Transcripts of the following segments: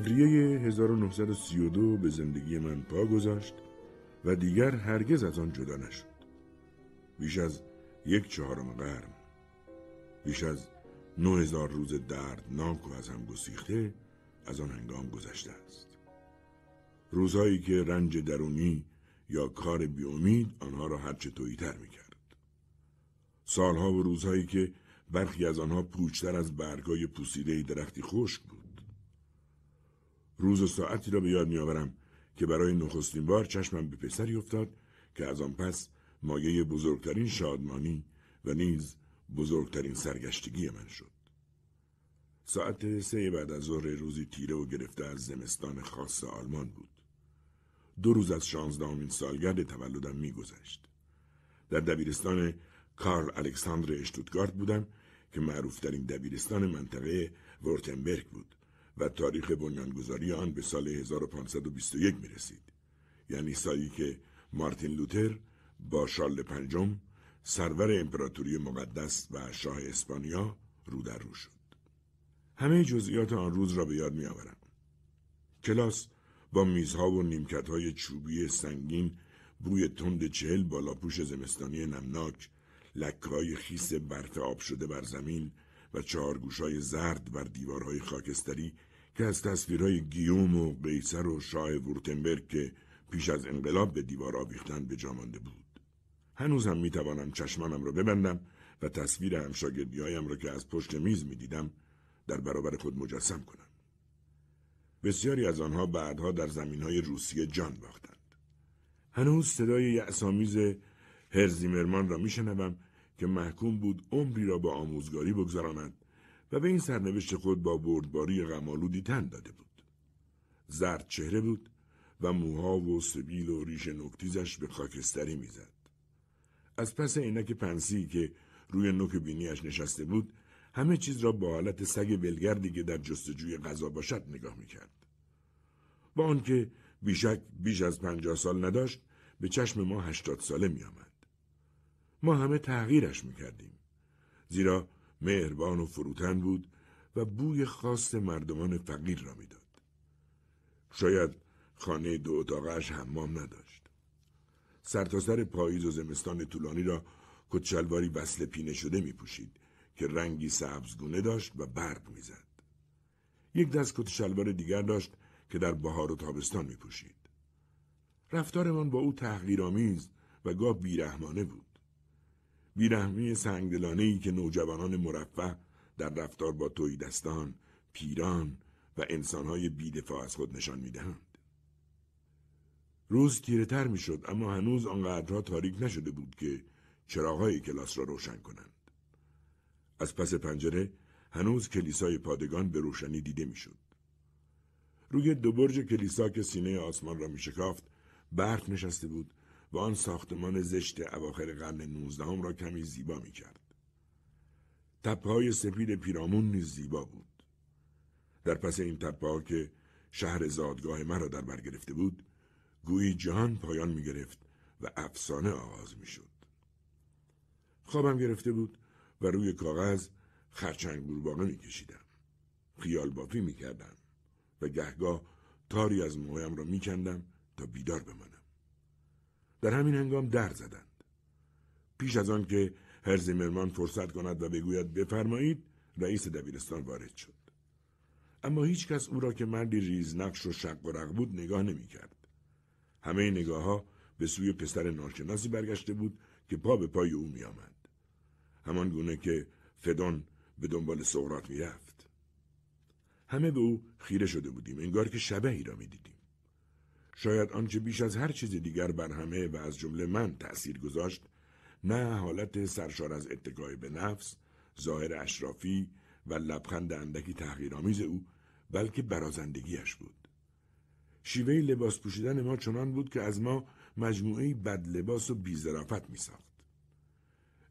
فوریه 1932 به زندگی من پا گذاشت و دیگر هرگز از آن جدا نشد. بیش از یک چهارم قرن بیش از 9000 روز دردناک و از هم گسیخته از آن هنگام گذشته است. روزهایی که رنج درونی یا کار بیامید آنها را هرچه توییتر می کرد. سالها و روزهایی که برخی از آنها پوچتر از برگای پوسیده درختی خشک بود. روز و ساعتی را به یاد میآورم که برای نخستین بار چشمم به پسری افتاد که از آن پس مایه بزرگترین شادمانی و نیز بزرگترین سرگشتگی من شد. ساعت سه بعد از ظهر روزی تیره و گرفته از زمستان خاص آلمان بود. دو روز از شانزدهمین سالگرد تولدم میگذشت. در دبیرستان کارل الکساندر اشتوتگارت بودم که معروفترین دبیرستان منطقه ورتنبرگ بود. و تاریخ بنیانگذاری آن به سال 1521 می رسید. یعنی سالی که مارتین لوتر با شارل پنجم سرور امپراتوری مقدس و شاه اسپانیا رو در رو شد. همه جزئیات آن روز را به یاد می آورم. کلاس با میزها و نیمکتهای چوبی سنگین بوی تند چهل بالا پوش زمستانی نمناک لکهای خیس برف آب شده بر زمین و چهارگوشهای زرد بر دیوارهای خاکستری که از تصویرهای گیوم و قیصر و شاه وورتنبرگ که پیش از انقلاب به دیوار آویختن به جامانده مانده بود هنوز هم میتوانم چشمانم را ببندم و تصویر هایم را که از پشت میز میدیدم در برابر خود مجسم کنم بسیاری از آنها بعدها در زمین های روسیه جان باختند هنوز صدای هرزی هرزیمرمان را میشنوم که محکوم بود عمری را با آموزگاری بگذراند و به این سرنوشت خود با بردباری غمالودی تن داده بود. زرد چهره بود و موها و سبیل و ریش نکتیزش به خاکستری میزد. از پس عینک پنسی که روی نوک بینیش نشسته بود همه چیز را با حالت سگ بلگردی که در جستجوی غذا باشد نگاه میکرد. با آنکه بیشک بیش از پنجاه سال نداشت به چشم ما هشتاد ساله میآمد. ما همه تغییرش میکردیم. زیرا مهربان و فروتن بود و بوی خاص مردمان فقیر را میداد. شاید خانه دو اتاقش حمام نداشت. سرتاسر سر پاییز و زمستان طولانی را کچلواری وصل پینه شده می پوشید که رنگی سبزگونه داشت و برق میزد. یک دست کت شلوار دیگر داشت که در بهار و تابستان می پوشید. رفتارمان با او تحقیرآمیز و گاه بیرحمانه بود. بیرحمی سنگدلانه ای که نوجوانان مرفه در رفتار با توی دستان، پیران و انسانهای بیدفاع از خود نشان میدهند. روز می میشد اما هنوز آنقدرها تاریک نشده بود که چراغهای کلاس را روشن کنند. از پس پنجره هنوز کلیسای پادگان به روشنی دیده میشد. روی دو برج کلیسا که سینه آسمان را میشکافت برف نشسته بود و آن ساختمان زشت اواخر قرن نوزدهم را کمی زیبا می کرد. تپه های سپید پیرامون نیز زیبا بود. در پس این تپه که شهر زادگاه مرا در بر گرفته بود، گویی جهان پایان می گرفت و افسانه آغاز می شد. خوابم گرفته بود و روی کاغذ خرچنگ گورباغه می کشیدم. خیال بافی می کردم و گهگاه تاری از موهایم را می کندم تا بیدار بمانم. در همین هنگام در زدند پیش از آن که هرزیمرمان فرصت کند و بگوید بفرمایید رئیس دبیرستان وارد شد اما هیچ کس او را که مردی ریز نقش و شق و رق بود نگاه نمی کرد. همه نگاه ها به سوی پسر ناشناسی برگشته بود که پا به پای او می آمد. همان گونه که فدان به دنبال سغرات می رفت. همه به او خیره شده بودیم انگار که شبهی را می دیدیم. شاید آنچه بیش از هر چیز دیگر بر همه و از جمله من تأثیر گذاشت نه حالت سرشار از اتکای به نفس، ظاهر اشرافی و لبخند اندکی تحقیرآمیز او بلکه برازندگیش بود. شیوه لباس پوشیدن ما چنان بود که از ما مجموعه بد لباس و بیزرافت می ساخت.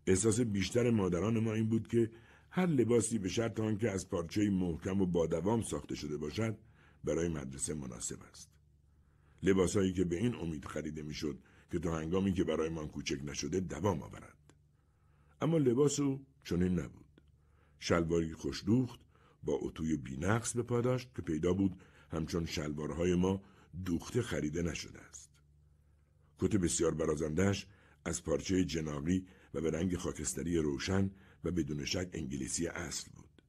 احساس بیشتر مادران ما این بود که هر لباسی به شرط آنکه از پارچه محکم و با دوام ساخته شده باشد برای مدرسه مناسب است. لباسهایی که به این امید خریده میشد که تا هنگامی که برایمان کوچک نشده دوام آورد اما لباس او چنین نبود شلواری خوشدوخت با اتوی بینقص به پا که پیدا بود همچون شلوارهای ما دوخته خریده نشده است کت بسیار برازندش از پارچه جناقی و به رنگ خاکستری روشن و بدون شک انگلیسی اصل بود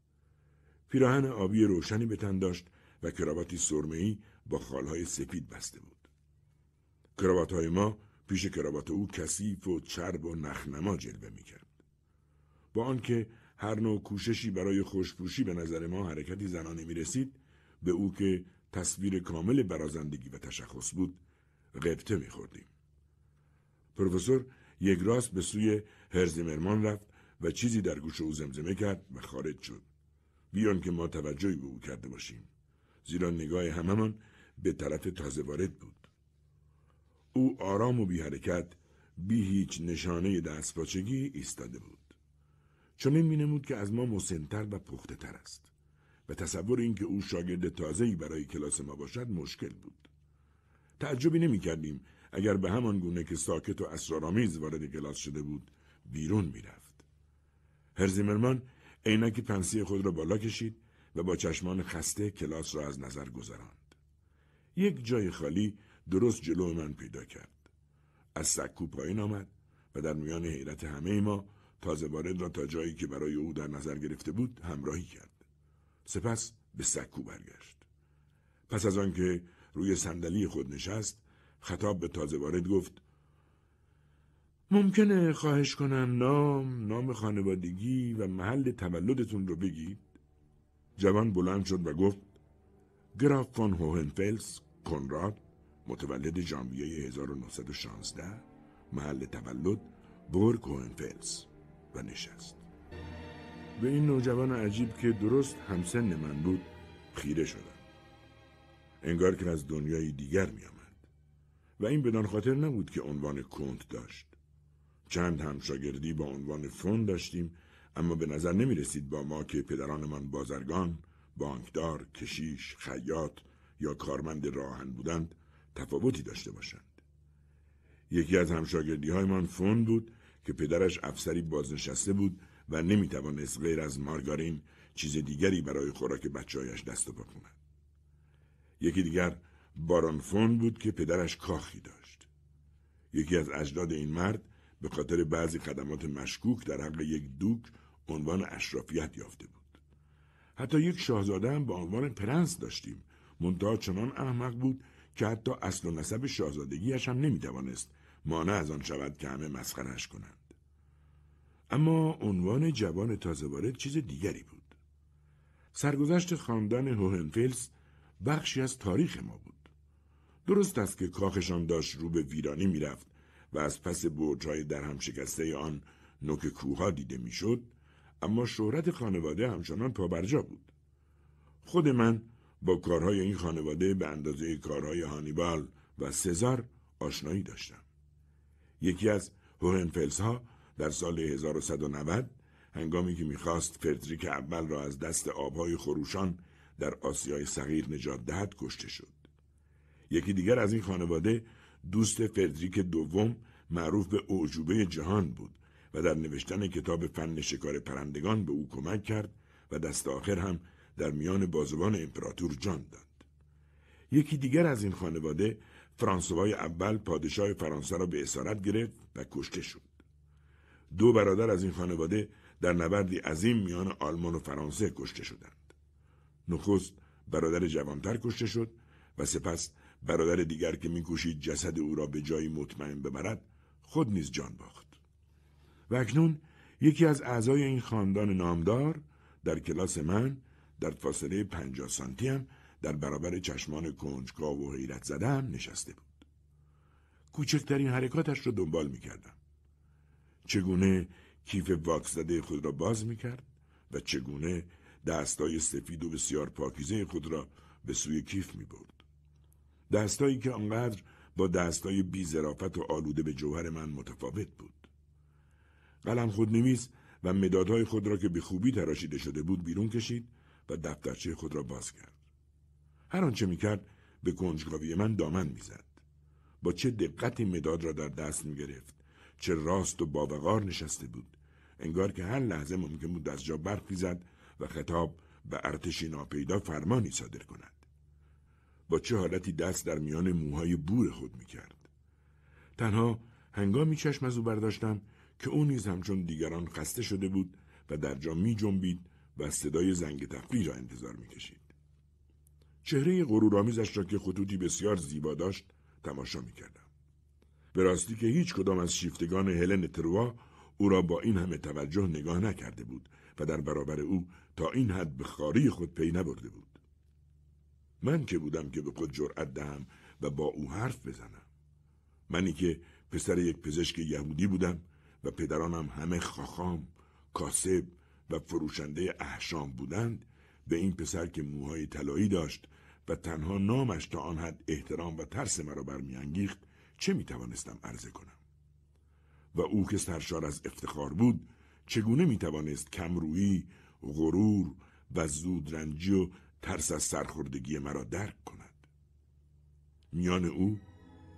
پیراهن آبی روشنی به تن داشت و کراواتی سرمه‌ای با خالهای سپید بسته بود. کراوات های ما پیش کراوات او کثیف و چرب و نخنما جلوه می کرد. با آنکه هر نوع کوششی برای خوشپوشی به نظر ما حرکتی زنانه می رسید به او که تصویر کامل برازندگی و تشخص بود غبطه می خوردیم. پروفسور یک راست به سوی هرزیمرمان رفت و چیزی در گوش او زمزمه کرد و خارج شد. بیان که ما توجهی به او کرده باشیم. زیرا نگاه هممان به طرف تازه وارد بود. او آرام و بی حرکت بی هیچ نشانه دستپاچگی ایستاده بود. چون این نمود که از ما مسنتر و پخته تر است. و تصور اینکه او شاگرد تازه‌ای برای کلاس ما باشد مشکل بود. تعجبی نمی کردیم اگر به همان گونه که ساکت و اسرارآمیز وارد کلاس شده بود بیرون میرفت. هرزیمرمان عینک پنسی خود را بالا کشید و با چشمان خسته کلاس را از نظر گذراند. یک جای خالی درست جلو من پیدا کرد. از سکو پایین آمد و در میان حیرت همه ما تازه وارد را تا جایی که برای او در نظر گرفته بود همراهی کرد. سپس به سکو برگشت. پس از آنکه روی صندلی خود نشست خطاب به تازه وارد گفت ممکنه خواهش کنم نام، نام خانوادگی و محل تولدتون رو بگید؟ جوان بلند شد و گفت گراف فون هوهنفلس کنراد متولد ژانویه 1916 محل تولد بور کوهنفلس و نشست به این نوجوان عجیب که درست همسن من بود خیره شد. انگار که از دنیای دیگر می آمد. و این بدان خاطر نبود که عنوان کنت داشت چند همشاگردی با عنوان فون داشتیم اما به نظر نمی رسید با ما که پدرانمان بازرگان، بانکدار، کشیش، خیاط یا کارمند راهن بودند تفاوتی داشته باشند یکی از همشاگردی هایمان فون بود که پدرش افسری بازنشسته بود و نمی توانست غیر از مارگارین چیز دیگری برای خوراک هایش دست و پا کند یکی دیگر باران فون بود که پدرش کاخی داشت یکی از اجداد این مرد به خاطر بعضی خدمات مشکوک در حق یک دوک عنوان اشرافیت یافته بود حتی یک شاهزاده هم به عنوان پرنس داشتیم منتها چنان احمق بود که حتی اصل و نسب شاهزادگیش هم نمیتوانست مانع از آن شود که همه مسخرش کنند اما عنوان جوان تازه وارد چیز دیگری بود سرگذشت خاندان هوهنفلس بخشی از تاریخ ما بود درست است که کاخشان داشت رو به ویرانی میرفت و از پس برجهای در هم شکسته آن نوک کوها دیده میشد اما شهرت خانواده همچنان پابرجا بود خود من با کارهای این خانواده به اندازه کارهای هانیبال و سزار آشنایی داشتم. یکی از هورنفلس ها در سال 1190 هنگامی که میخواست فردریک اول را از دست آبهای خروشان در آسیای صغیر نجات دهد کشته شد. یکی دیگر از این خانواده دوست فردریک دوم معروف به اوجوبه جهان بود و در نوشتن کتاب فن شکار پرندگان به او کمک کرد و دست آخر هم در میان بازوان امپراتور جان داد. یکی دیگر از این خانواده فرانسوای اول پادشاه فرانسه را به اسارت گرفت و کشته شد. دو برادر از این خانواده در نبردی عظیم میان آلمان و فرانسه کشته شدند. نخست برادر جوانتر کشته شد و سپس برادر دیگر که میکوشید جسد او را به جایی مطمئن ببرد خود نیز جان باخت. و اکنون یکی از اعضای این خاندان نامدار در کلاس من در فاصله پنجا سانتی هم در برابر چشمان کنجکاو و حیرت زده هم نشسته بود. کوچکترین حرکاتش را دنبال میکردم چگونه کیف واکس زده خود را باز میکرد و چگونه دستای سفید و بسیار پاکیزه خود را به سوی کیف می برد. دستایی که آنقدر با دستای بی و آلوده به جوهر من متفاوت بود. قلم نویس و مدادهای خود را که به خوبی تراشیده شده بود بیرون کشید و دفترچه خود را باز کرد هر آنچه میکرد به کنجکاوی من دامن میزد با چه دقتی مداد را در دست میگرفت چه راست و باوقار نشسته بود انگار که هر لحظه ممکن بود از جا زد و خطاب به ارتشی ناپیدا فرمانی صادر کند با چه حالتی دست در میان موهای بور خود میکرد تنها هنگامی چشم از او برداشتم که او نیز همچون دیگران خسته شده بود و در جا می جنبید و صدای زنگ تفریح را انتظار میکشید چهره غرورآمیزش را که خطوطی بسیار زیبا داشت تماشا میکردم به راستی که هیچ کدام از شیفتگان هلن تروا او را با این همه توجه نگاه نکرده بود و در برابر او تا این حد به خاری خود پی نبرده بود من که بودم که به خود جرأت دهم و با او حرف بزنم منی که پسر یک پزشک یهودی بودم و پدرانم همه خاخام، کاسب، و فروشنده احشام بودند به این پسر که موهای طلایی داشت و تنها نامش تا آن حد احترام و ترس مرا برمیانگیخت چه توانستم عرضه کنم و او که سرشار از افتخار بود چگونه میتوانست کمرویی غرور و زودرنجی و ترس از سرخوردگی مرا درک کند میان او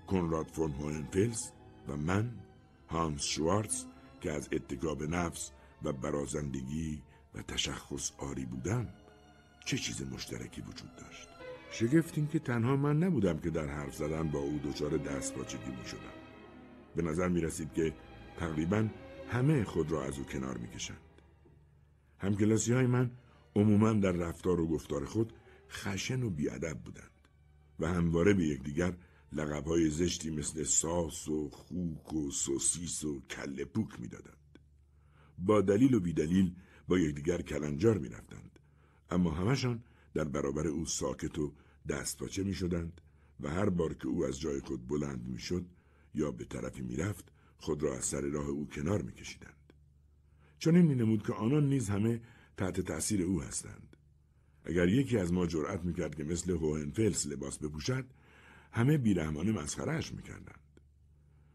کنراد فون هوهنفلز و من هانس شوارتز که از اتکاب نفس و برازندگی و تشخص آری بودن چه چیز مشترکی وجود داشت شگفت این که تنها من نبودم که در حرف زدن با او دچار دست باچگی می شدم. به نظر می رسید که تقریبا همه خود را از او کنار می کشند. همکلاسی های من عموما در رفتار و گفتار خود خشن و بیادب بودند و همواره به یکدیگر لقب های زشتی مثل ساس و خوک و سوسیس و کله پوک می دادند. با دلیل و بیدلیل با یکدیگر کلنجار می رفتند. اما همشان در برابر او ساکت و دستپاچه می شدند و هر بار که او از جای خود بلند می شد یا به طرفی می رفت خود را از سر راه او کنار می کشیدند. چون این نمود که آنان نیز همه تحت تأثیر او هستند. اگر یکی از ما جرأت می کرد که مثل هوهنفلس لباس بپوشد همه بیرحمانه مسخرهش می کردند.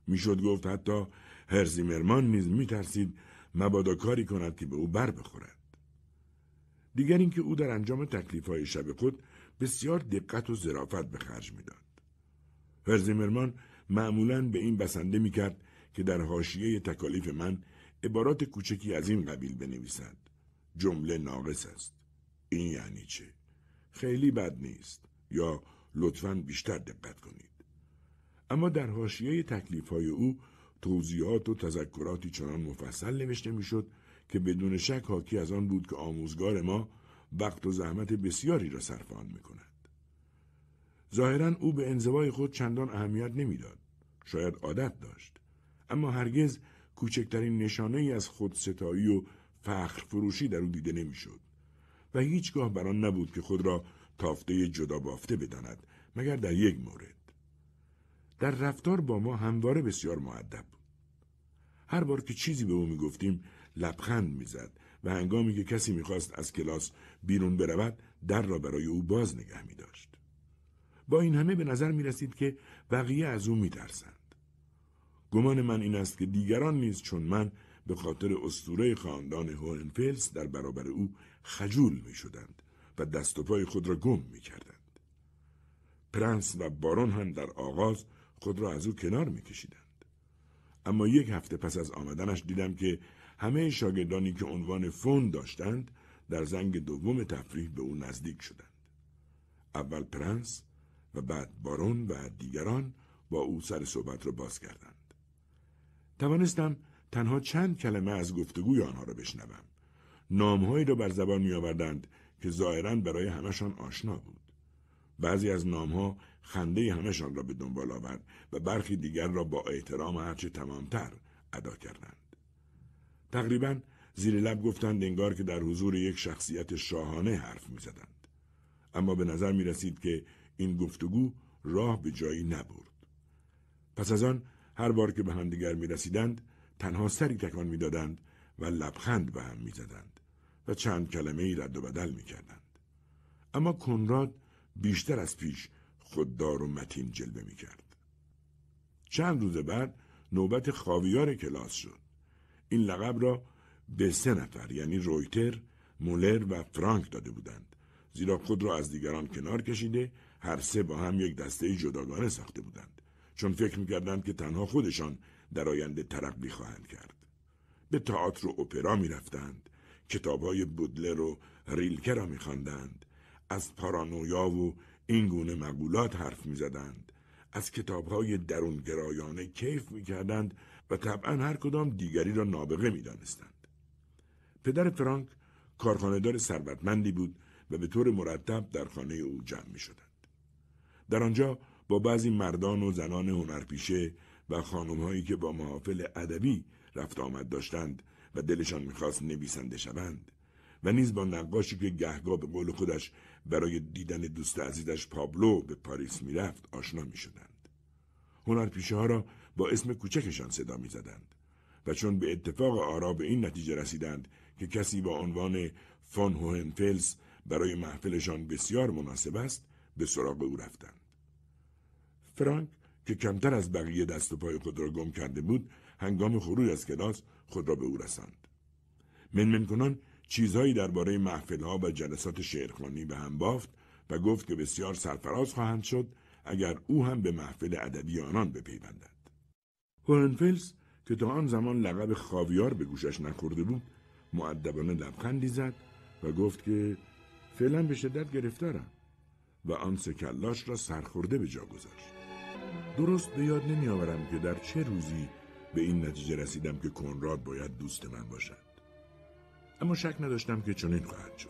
میشد گفت حتی هرزیمرمان نیز میترسید مبادا کاری کند که به او بر بخورد دیگر اینکه او در انجام تکلیف های شب خود بسیار دقت و ظرافت به خرج میداد هرزیمرمان معمولا به این بسنده میکرد که در حاشیه تکالیف من عبارات کوچکی از این قبیل بنویسد جمله ناقص است این یعنی چه خیلی بد نیست یا لطفا بیشتر دقت کنید اما در حاشیه تکلیف های او توضیحات و تذکراتی چنان مفصل نوشته میشد که بدون شک حاکی از آن بود که آموزگار ما وقت و زحمت بسیاری را صرف آن میکند ظاهرا او به انزوای خود چندان اهمیت نمیداد شاید عادت داشت اما هرگز کوچکترین نشانه ای از ستایی و فخر فروشی در او دیده نمیشد و هیچگاه بر آن نبود که خود را تافته جدا بافته بداند مگر در یک مورد در رفتار با ما همواره بسیار معدب بود هر بار که چیزی به او میگفتیم لبخند میزد و هنگامی که کسی میخواست از کلاس بیرون برود در را برای او باز نگه می داشت با این همه به نظر می رسید که بقیه از او میترسند گمان من این است که دیگران نیز چون من به خاطر استوره خاندان هوهنفلس در برابر او خجول شدند و دست و پای خود را گم می کردند پرنس و بارون هم در آغاز خود را از او کنار میکشیدند اما یک هفته پس از آمدنش دیدم که همه شاگردانی که عنوان فون داشتند در زنگ دوم تفریح به او نزدیک شدند اول پرنس و بعد بارون و دیگران با او سر صحبت را باز کردند توانستم تنها چند کلمه از گفتگوی آنها را بشنوم نامهایی را بر زبان میآوردند که ظاهرا برای همشان آشنا بود بعضی از نامها خنده همشان را به دنبال آورد و برخی دیگر را با احترام هرچه تمامتر ادا کردند. تقریبا زیر لب گفتند انگار که در حضور یک شخصیت شاهانه حرف می زدند. اما به نظر می رسید که این گفتگو راه به جایی نبرد. پس از آن هر بار که به همدیگر می رسیدند تنها سری تکان می دادند و لبخند به هم می زدند و چند کلمه رد و بدل می کردند. اما کنراد بیشتر از پیش خوددار و متین جلوه می کرد. چند روز بعد نوبت خاویار کلاس شد. این لقب را به سه نفر یعنی رویتر، مولر و فرانک داده بودند. زیرا خود را از دیگران کنار کشیده هر سه با هم یک دسته جداگانه ساخته بودند. چون فکر کردند که تنها خودشان در آینده ترقی خواهند کرد. به تئاتر و اپرا کتاب کتابهای بودلر و ریلکه را میخواندند، از پارانویا و این گونه مقولات حرف می زدند. از کتاب های درونگرایانه کیف می کردند و طبعا هر کدام دیگری را نابغه می پدر فرانک کارخانهدار ثروتمندی بود و به طور مرتب در خانه او جمع می شدند. در آنجا با بعضی مردان و زنان هنرپیشه و خانمهایی که با محافل ادبی رفت آمد داشتند و دلشان میخواست نویسنده شوند و نیز با نقاشی که گهگاه به قول خودش برای دیدن دوست عزیزش پابلو به پاریس میرفت آشنا می شدند. هنرپیشه ها را با اسم کوچکشان صدا می زدند و چون به اتفاق آرا به این نتیجه رسیدند که کسی با عنوان فان هوهنفلس برای محفلشان بسیار مناسب است به سراغ او رفتند. فرانک که کمتر از بقیه دست و پای خود را گم کرده بود هنگام خروج از کلاس خود را به او رساند. منمن کنان چیزهایی درباره محفلها و جلسات شعرخانی به هم بافت و گفت که بسیار سرفراز خواهند شد اگر او هم به محفل ادبی آنان بپیوندد هورنفلز که تا آن زمان لقب خاویار به گوشش نخورده بود معدبانه لبخندی زد و گفت که فعلا به شدت گرفتارم و آن سکلاش را سرخورده به جا گذاشت درست به یاد نمیآورم که در چه روزی به این نتیجه رسیدم که کنراد باید دوست من باشد اما شک نداشتم که چنین خواهد شد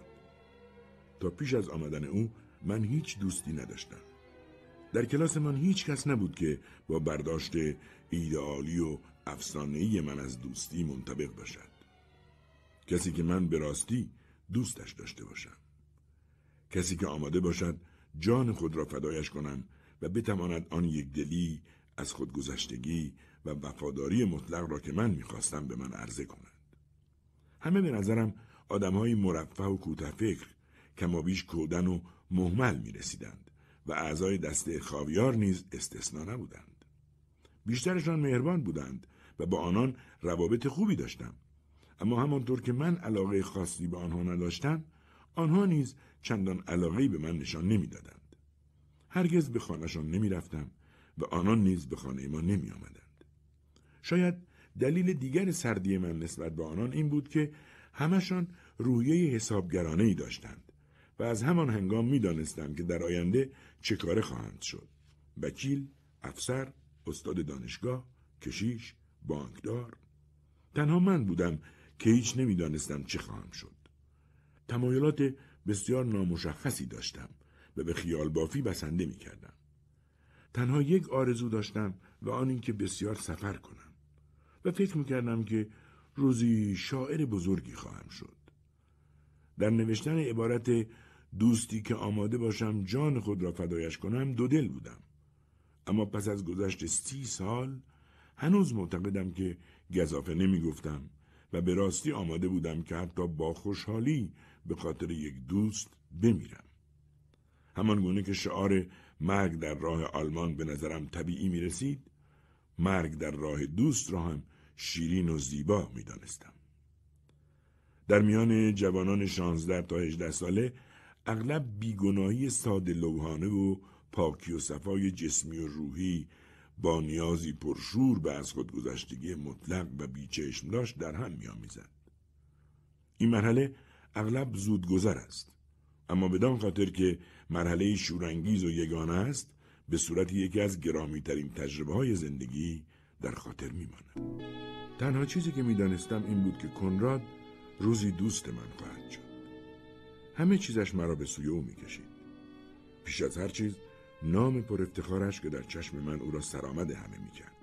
تا پیش از آمدن او من هیچ دوستی نداشتم در کلاس من هیچ کس نبود که با برداشت ایدئالی و افسانهای من از دوستی منطبق باشد کسی که من به راستی دوستش داشته باشم کسی که آماده باشد جان خود را فدایش کنم و بتواند آن یک دلی از خودگذشتگی و وفاداری مطلق را که من میخواستم به من عرضه کند همه به نظرم آدم های مرفه و کوتاه فکر بیش کودن و محمل می رسیدند و اعضای دسته خاویار نیز استثنا نبودند. بیشترشان مهربان بودند و با آنان روابط خوبی داشتم. اما همانطور که من علاقه خاصی به آنها نداشتم، آنها نیز چندان علاقه به من نشان نمیدادند. هرگز به خانهشان نمی رفتم و آنان نیز به خانه ما نمی آمدند. شاید دلیل دیگر سردی من نسبت به آنان این بود که همشان رویه حسابگرانه ای داشتند و از همان هنگام می که در آینده چه کاره خواهند شد. وکیل، افسر، استاد دانشگاه، کشیش، بانکدار. تنها من بودم که هیچ نمیدانستم چه خواهم شد. تمایلات بسیار نامشخصی داشتم و به خیال بافی بسنده می کردم. تنها یک آرزو داشتم و آن اینکه بسیار سفر کنم. و فکر میکردم که روزی شاعر بزرگی خواهم شد. در نوشتن عبارت دوستی که آماده باشم جان خود را فدایش کنم دو دل بودم. اما پس از گذشت سی سال هنوز معتقدم که گذافه نمیگفتم و به راستی آماده بودم که حتی با خوشحالی به خاطر یک دوست بمیرم. همان گونه که شعار مرگ در راه آلمان به نظرم طبیعی می رسید، مرگ در راه دوست را هم شیرین و زیبا می دانستم. در میان جوانان 16 تا 18 ساله اغلب بیگناهی ساده لوحانه و پاکی و صفای جسمی و روحی با نیازی پرشور به از خودگذشتگی مطلق و بیچشم داشت در هم میآمیزد این مرحله اغلب زود گذر است اما بدان خاطر که مرحله شورانگیز و یگانه است به صورت یکی از گرامی ترین تجربه های زندگی در خاطر میماند تنها چیزی که میدانستم این بود که کنراد روزی دوست من خواهد شد همه چیزش مرا به سوی او میکشید پیش از هر چیز نام پر افتخارش که در چشم من او را سرآمد همه میکرد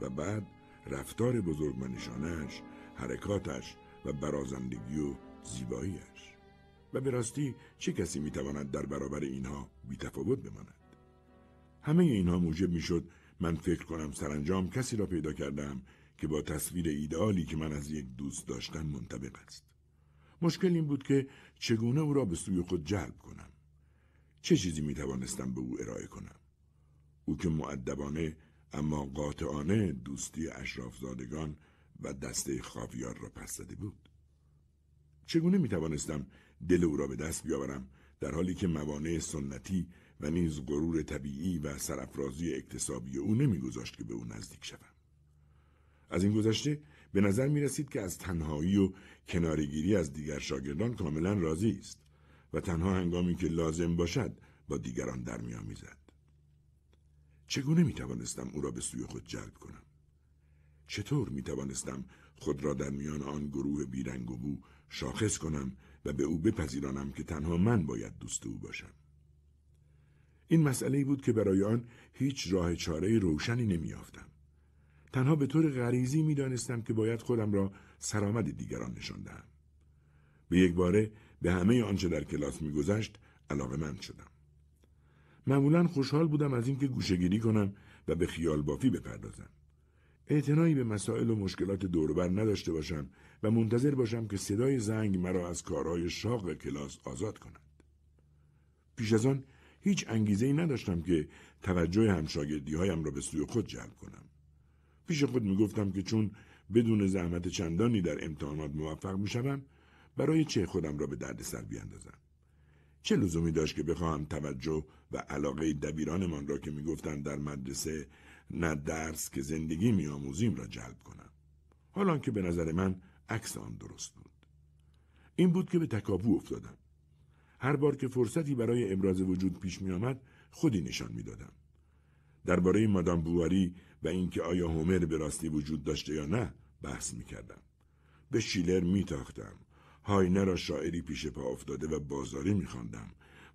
و بعد رفتار بزرگمنشانهاش حرکاتش و برازندگی و زیباییش و به راستی چه کسی میتواند در برابر اینها بیتفاوت بماند همه اینها موجب میشد من فکر کنم سرانجام کسی را پیدا کردم که با تصویر ایدالی که من از یک دوست داشتن منطبق است. مشکل این بود که چگونه او را به سوی خود جلب کنم. چه چیزی می توانستم به او ارائه کنم؟ او که معدبانه اما قاطعانه دوستی اشرافزادگان و دسته خاویار را پس زده بود. چگونه می توانستم دل او را به دست بیاورم در حالی که موانع سنتی و نیز غرور طبیعی و سرافرازی اکتسابی او نمیگذاشت که به او نزدیک شوم از این گذشته به نظر می رسید که از تنهایی و کنارگیری از دیگر شاگردان کاملا راضی است و تنها هنگامی که لازم باشد با دیگران در می آمیزد. چگونه می توانستم او را به سوی خود جلب کنم؟ چطور می توانستم خود را در میان آن گروه بیرنگ و بو شاخص کنم و به او بپذیرانم که تنها من باید دوست او باشم؟ این مسئله بود که برای آن هیچ راه چاره روشنی نمیافتم. تنها به طور غریزی می که باید خودم را سرآمد دیگران نشان دهم. به یک باره به همه آنچه در کلاس میگذشت علاقه من شدم. معمولا خوشحال بودم از اینکه گوشگیری کنم و به خیال بافی بپردازم. اعتنایی به مسائل و مشکلات دوربر نداشته باشم و منتظر باشم که صدای زنگ مرا از کارهای شاق کلاس آزاد کند. پیش از آن هیچ انگیزه ای نداشتم که توجه همشاگردی هایم را به سوی خود جلب کنم. پیش خود می گفتم که چون بدون زحمت چندانی در امتحانات موفق می شدم برای چه خودم را به دردسر بیاندازم. چه لزومی داشت که بخواهم توجه و علاقه دبیرانمان را که میگفتند در مدرسه نه درس که زندگی میآموزیم را جلب کنم حالان که به نظر من عکس آن درست بود این بود که به تکابو افتادم هر بار که فرصتی برای ابراز وجود پیش می آمد خودی نشان می دادم. درباره مادام بواری و اینکه آیا هومر به راستی وجود داشته یا نه بحث می کردم. به شیلر می تاختم. هاینه را شاعری پیش پا افتاده و بازاری می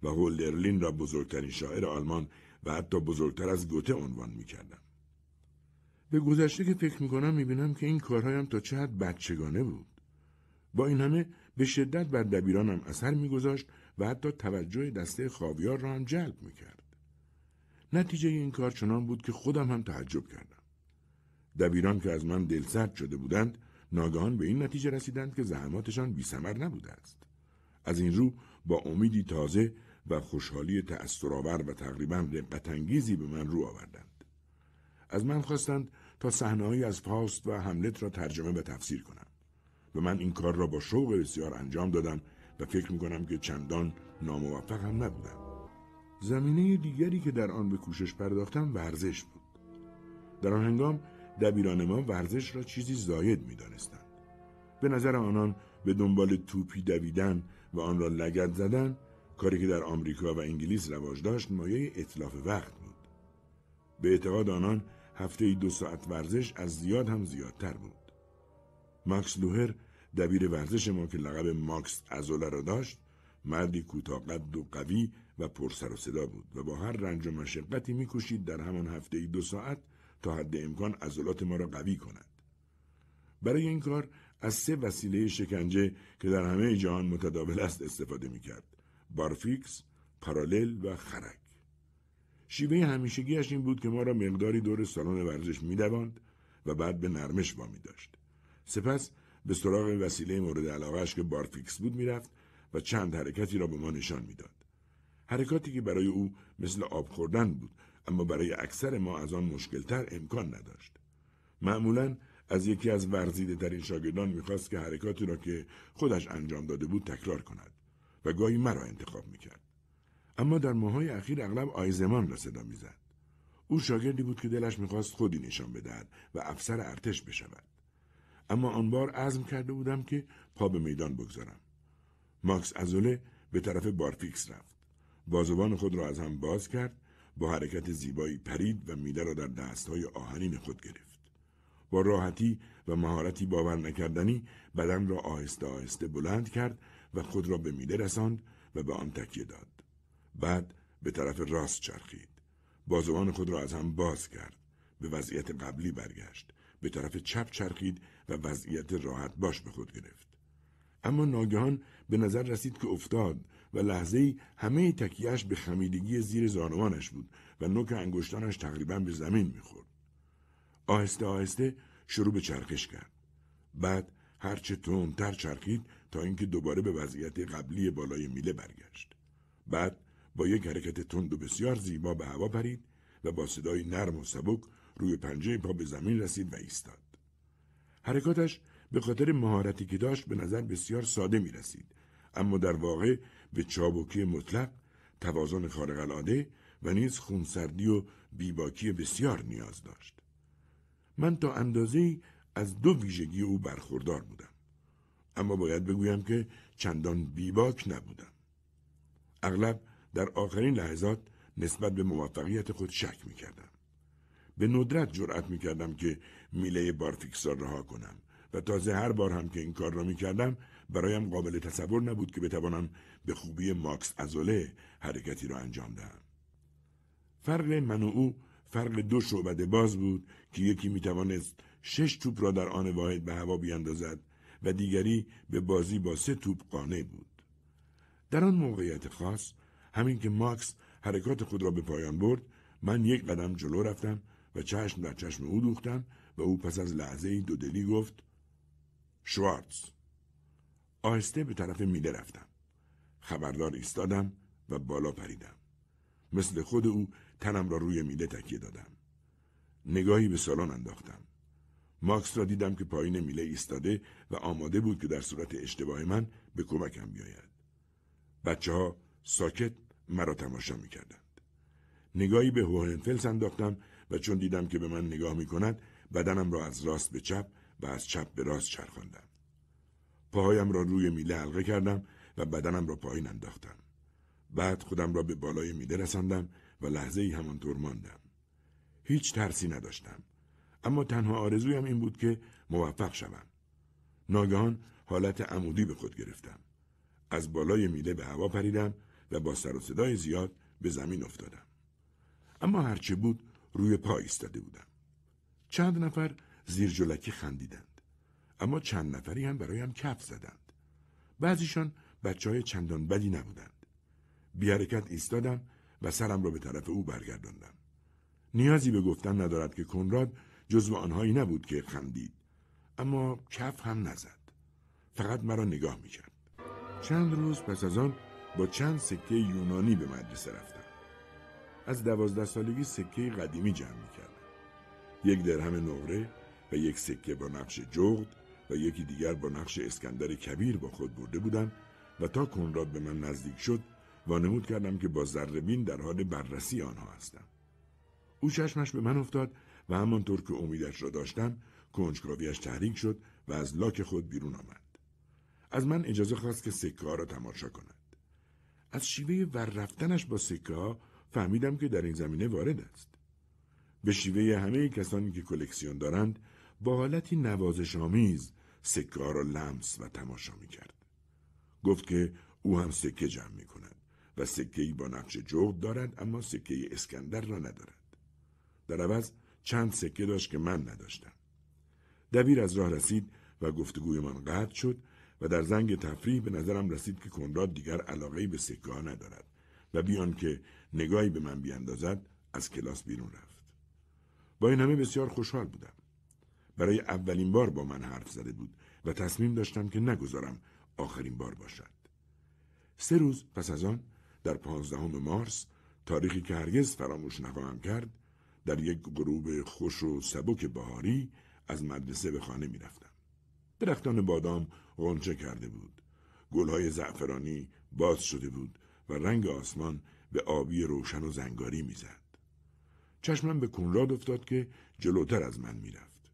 و هولدرلین را بزرگترین شاعر آلمان و حتی بزرگتر از گوته عنوان می کردم. به گذشته که فکر می کنم می بینم که این کارهایم تا چه حد بچگانه بود. با این همه به شدت بر دبیرانم اثر میگذاشت و حتی توجه دسته خاویار را هم جلب میکرد. نتیجه این کار چنان بود که خودم هم تعجب کردم. دبیران که از من دلسرد شده بودند ناگهان به این نتیجه رسیدند که زحماتشان سمر نبوده است. از این رو با امیدی تازه و خوشحالی تأثرآور و تقریبا رقتانگیزی به من رو آوردند. از من خواستند تا صحنههایی از فاست و حملت را ترجمه و تفسیر کنم و من این کار را با شوق بسیار انجام دادم و فکر میکنم که چندان ناموفق هم نبودم زمینه دیگری که در آن به کوشش پرداختم ورزش بود در آن هنگام دبیران ما ورزش را چیزی زاید میدانستند به نظر آنان به دنبال توپی دویدن و آن را لگت زدن کاری که در آمریکا و انگلیس رواج داشت مایه اطلاف وقت بود به اعتقاد آنان هفته دو ساعت ورزش از زیاد هم زیادتر بود مکس لوهر دبیر ورزش ما که لقب ماکس ازوله را داشت مردی کوتاه قد و قوی و پرسر و صدا بود و با هر رنج و مشقتی میکوشید در همان هفته ای دو ساعت تا حد امکان عضلات ما را قوی کند برای این کار از سه وسیله شکنجه که در همه جهان متداول است استفاده میکرد بارفیکس پارالل و خرک شیوه همیشگیش این بود که ما را مقداری دور سالن ورزش میدواند و بعد به نرمش وامی داشت سپس به سراغ وسیله مورد علاقهش که بارفیکس بود میرفت و چند حرکتی را به ما نشان میداد. حرکاتی که برای او مثل آب خوردن بود اما برای اکثر ما از آن مشکلتر امکان نداشت. معمولا از یکی از ورزیده ترین شاگردان میخواست که حرکاتی را که خودش انجام داده بود تکرار کند و گاهی مرا انتخاب میکرد. اما در ماهای اخیر اغلب آیزمان را صدا میزد. او شاگردی بود که دلش میخواست خودی نشان بدهد و افسر ارتش بشود. اما آن بار عزم کرده بودم که پا به میدان بگذارم ماکس ازوله به طرف بارفیکس رفت بازوان خود را از هم باز کرد با حرکت زیبایی پرید و میده را در دستهای آهنین خود گرفت با راحتی و مهارتی باور نکردنی بدن را آهسته آهسته بلند کرد و خود را به میده رساند و به آن تکیه داد بعد به طرف راست چرخید بازوان خود را از هم باز کرد به وضعیت قبلی برگشت به طرف چپ چرخید و وضعیت راحت باش به خود گرفت. اما ناگهان به نظر رسید که افتاد و لحظه همه تکیهش به خمیدگی زیر زانوانش بود و نوک انگشتانش تقریبا به زمین میخورد. آهسته آهسته شروع به چرخش کرد. بعد هرچه تندتر چرخید تا اینکه دوباره به وضعیت قبلی بالای میله برگشت. بعد با یک حرکت تند و بسیار زیبا به هوا پرید و با صدای نرم و سبک روی پنجه پا به زمین رسید و ایستاد. حرکاتش به خاطر مهارتی که داشت به نظر بسیار ساده می رسید. اما در واقع به چابکی مطلق، توازن خارق العاده و نیز خونسردی و بیباکی بسیار نیاز داشت. من تا اندازه از دو ویژگی او برخوردار بودم. اما باید بگویم که چندان بیباک نبودم. اغلب در آخرین لحظات نسبت به موفقیت خود شک می کردم. به ندرت جرأت میکردم که میله بارفیکس را رها کنم و تازه هر بار هم که این کار را میکردم برایم قابل تصور نبود که بتوانم به خوبی ماکس ازوله حرکتی را انجام دهم فرق من و او فرق دو شعبده باز بود که یکی میتوانست شش توپ را در آن واحد به هوا بیاندازد و دیگری به بازی با سه توپ قانع بود در آن موقعیت خاص همین که ماکس حرکات خود را به پایان برد من یک قدم جلو رفتم و چشم در چشم او دوختم و او پس از لحظه دو دودلی گفت شوارتز آهسته به طرف میله رفتم خبردار ایستادم و بالا پریدم مثل خود او تنم را روی میله تکیه دادم نگاهی به سالن انداختم ماکس را دیدم که پایین میله ایستاده و آماده بود که در صورت اشتباه من به کمکم بیاید بچه ها ساکت مرا تماشا میکردند نگاهی به هوهنفلس انداختم و چون دیدم که به من نگاه می کند بدنم را از راست به چپ و از چپ به راست چرخاندم. پاهایم را روی میله حلقه کردم و بدنم را پایین انداختم. بعد خودم را به بالای میله رساندم و لحظه ای همانطور ماندم. هیچ ترسی نداشتم. اما تنها آرزویم این بود که موفق شوم. ناگهان حالت عمودی به خود گرفتم. از بالای میله به هوا پریدم و با سر و صدای زیاد به زمین افتادم. اما هرچه بود روی پا ایستاده بودم چند نفر زیر جلکی خندیدند اما چند نفری هم برایم کف زدند بعضیشان بچه های چندان بدی نبودند بی حرکت ایستادم و سرم را به طرف او برگرداندم نیازی به گفتن ندارد که کنراد جزو آنهایی نبود که خندید اما کف هم نزد فقط مرا نگاه میکرد چند روز پس از آن با چند سکه یونانی به مدرسه رفت. از دوازده سالگی سکه قدیمی جمع می یک درهم نقره و یک سکه با نقش جغد و یکی دیگر با نقش اسکندر کبیر با خود برده بودم و تا کنراد به من نزدیک شد وانمود کردم که با ذربین در حال بررسی آنها هستم. او چشمش به من افتاد و همانطور که امیدش را داشتم کنجکاویش تحریک شد و از لاک خود بیرون آمد. از من اجازه خواست که سکه ها را تماشا کند. از شیوه ور رفتنش با سکه فهمیدم که در این زمینه وارد است به شیوه همه کسانی که کلکسیون دارند با حالتی آمیز سکه را لمس و تماشا می کرد. گفت که او هم سکه جمع می کند و سکه ای با نقش جغد دارد اما سکه اسکندر را ندارد. در عوض چند سکه داشت که من نداشتم. دبیر از راه رسید و گفتگوی من قطع شد و در زنگ تفریح به نظرم رسید که کنراد دیگر علاقه به سکه ها ندارد و بیان که نگاهی به من بیاندازد از کلاس بیرون رفت با این همه بسیار خوشحال بودم برای اولین بار با من حرف زده بود و تصمیم داشتم که نگذارم آخرین بار باشد سه روز پس از آن در پانزدهم مارس تاریخی که هرگز فراموش نخواهم کرد در یک غروب خوش و سبک بهاری از مدرسه به خانه میرفتم درختان بادام غنچه کرده بود گلهای زعفرانی باز شده بود و رنگ آسمان به آبی روشن و زنگاری میزد. چشمم به کنراد افتاد که جلوتر از من میرفت.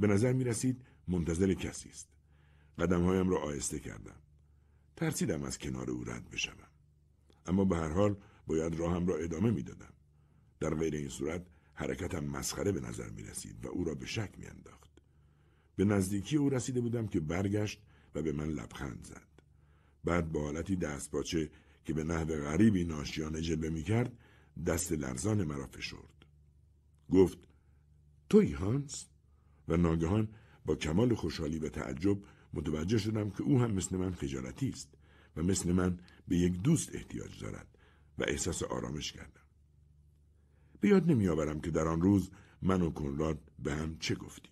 به نظر می رسید منتظر کسی است. قدمهایم را آهسته کردم. ترسیدم از کنار او رد بشوم. اما به هر حال باید راهم را ادامه میدادم. در غیر این صورت حرکتم مسخره به نظر می رسید و او را به شک می انداخت. به نزدیکی او رسیده بودم که برگشت و به من لبخند زد. بعد با حالتی باچه، که به نحو غریبی ناشیانه جبه می کرد دست لرزان مرا فشرد. گفت توی هانس؟ و ناگهان با کمال خوشحالی و تعجب متوجه شدم که او هم مثل من خجالتی است و مثل من به یک دوست احتیاج دارد و احساس آرامش کردم. به یاد آورم که در آن روز من و کنراد به هم چه گفتیم.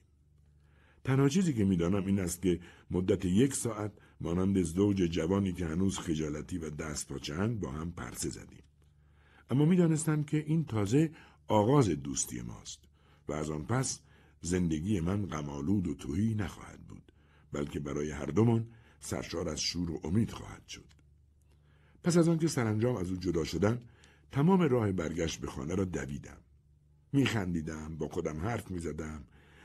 تنها چیزی که میدانم این است که مدت یک ساعت مانند زوج جوانی که هنوز خجالتی و دست پاچند با هم پرسه زدیم. اما دانستم که این تازه آغاز دوستی ماست و از آن پس زندگی من غمالود و توهی نخواهد بود بلکه برای هر دومان سرشار از شور و امید خواهد شد پس از آنکه سرانجام از او جدا شدم تمام راه برگشت به خانه را دویدم میخندیدم با خودم حرف میزدم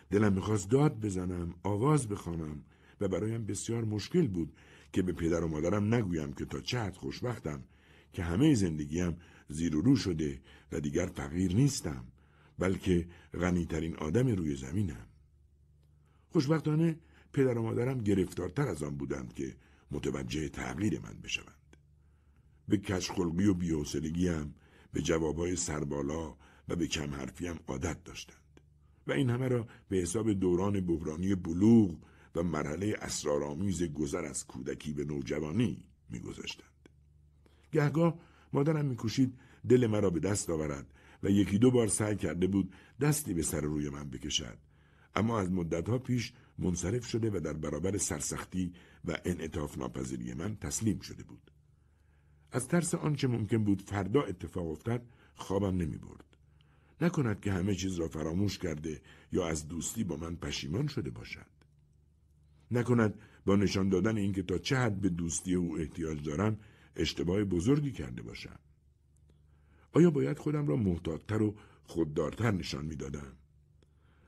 دلم میخواست داد بزنم آواز بخوانم و برایم بسیار مشکل بود که به پدر و مادرم نگویم که تا چه خوشبختم که همه زندگیم زیر و رو شده و دیگر فقیر نیستم بلکه غنیترین آدم روی زمینم خوشبختانه پدر و مادرم گرفتارتر از آن بودند که متوجه تغییر من بشوند به کشخلقی و هم به جوابهای سربالا و به کمحرفیم عادت داشتند و این همه را به حساب دوران بحرانی بلوغ و مرحله اسرارآمیز گذر از کودکی به نوجوانی میگذاشتند گهگاه مادرم میکوشید دل مرا به دست آورد و یکی دو بار سعی کرده بود دستی به سر روی من بکشد اما از مدتها پیش منصرف شده و در برابر سرسختی و انعطاف ناپذیری من تسلیم شده بود از ترس آنچه ممکن بود فردا اتفاق افتد خوابم نمی برد. نکند که همه چیز را فراموش کرده یا از دوستی با من پشیمان شده باشد. نکند با نشان دادن اینکه تا چه حد به دوستی او احتیاج دارم اشتباه بزرگی کرده باشم آیا باید خودم را محتاطتر و خوددارتر نشان میدادم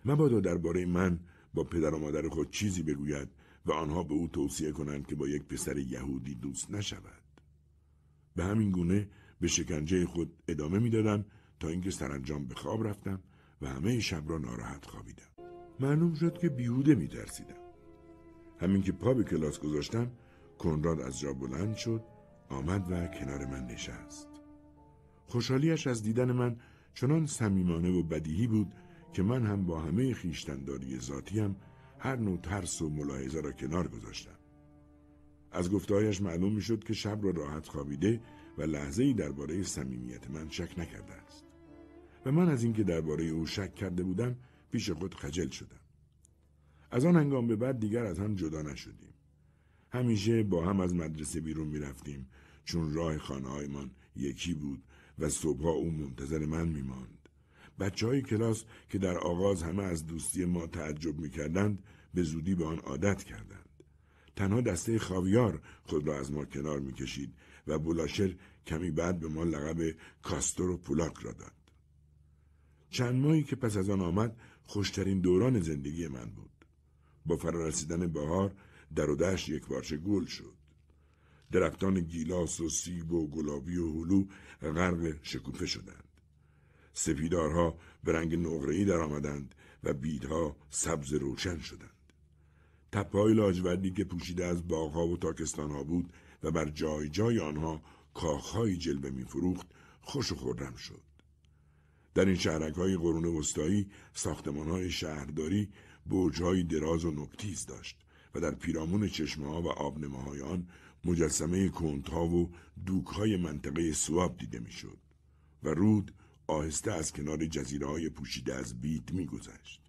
مبادا درباره من با پدر و مادر خود چیزی بگوید و آنها به او توصیه کنند که با یک پسر یهودی دوست نشود به همین گونه به شکنجه خود ادامه میدادم تا اینکه سرانجام به خواب رفتم و همه شب را ناراحت خوابیدم معلوم شد که بیهوده میترسیدم همین که پا به کلاس گذاشتم کنراد از جا بلند شد آمد و کنار من نشست خوشحالیش از دیدن من چنان صمیمانه و بدیهی بود که من هم با همه خیشتنداری ذاتیم هر نوع ترس و ملاحظه را کنار گذاشتم از گفتهایش معلوم می شد که شب را راحت خوابیده و لحظه ای درباره صمیمیت من شک نکرده است و من از اینکه درباره او شک کرده بودم پیش خود خجل شدم از آن هنگام به بعد دیگر از هم جدا نشدیم. همیشه با هم از مدرسه بیرون میرفتیم چون راه خانه یکی بود و صبحها او منتظر من می ماند. بچه های کلاس که در آغاز همه از دوستی ما تعجب می کردند به زودی به آن عادت کردند. تنها دسته خاویار خود را از ما کنار میکشید و بولاشر کمی بعد به ما لقب کاستور و پولاک را داد. چند ماهی که پس از آن آمد خوشترین دوران زندگی من بود. با فرارسیدن بهار در و دشت یک گل شد درختان گیلاس و سیب و گلابی و هلو غرق شکوفه شدند سپیدارها به رنگ نقره‌ای درآمدند و بیدها سبز روشن شدند تپهای لاجوردی که پوشیده از باغها و تاکستانها بود و بر جای جای آنها کاخهایی جلوه میفروخت خوش و خورم شد در این شهرک های قرون وسطایی ساختمان های شهرداری برجهایی دراز و نکتیز داشت و در پیرامون چشمه ها و آبنمه آن مجسمه ها و دوک های منطقه سواب دیده میشد و رود آهسته از کنار جزیره های پوشیده از بیت میگذشت.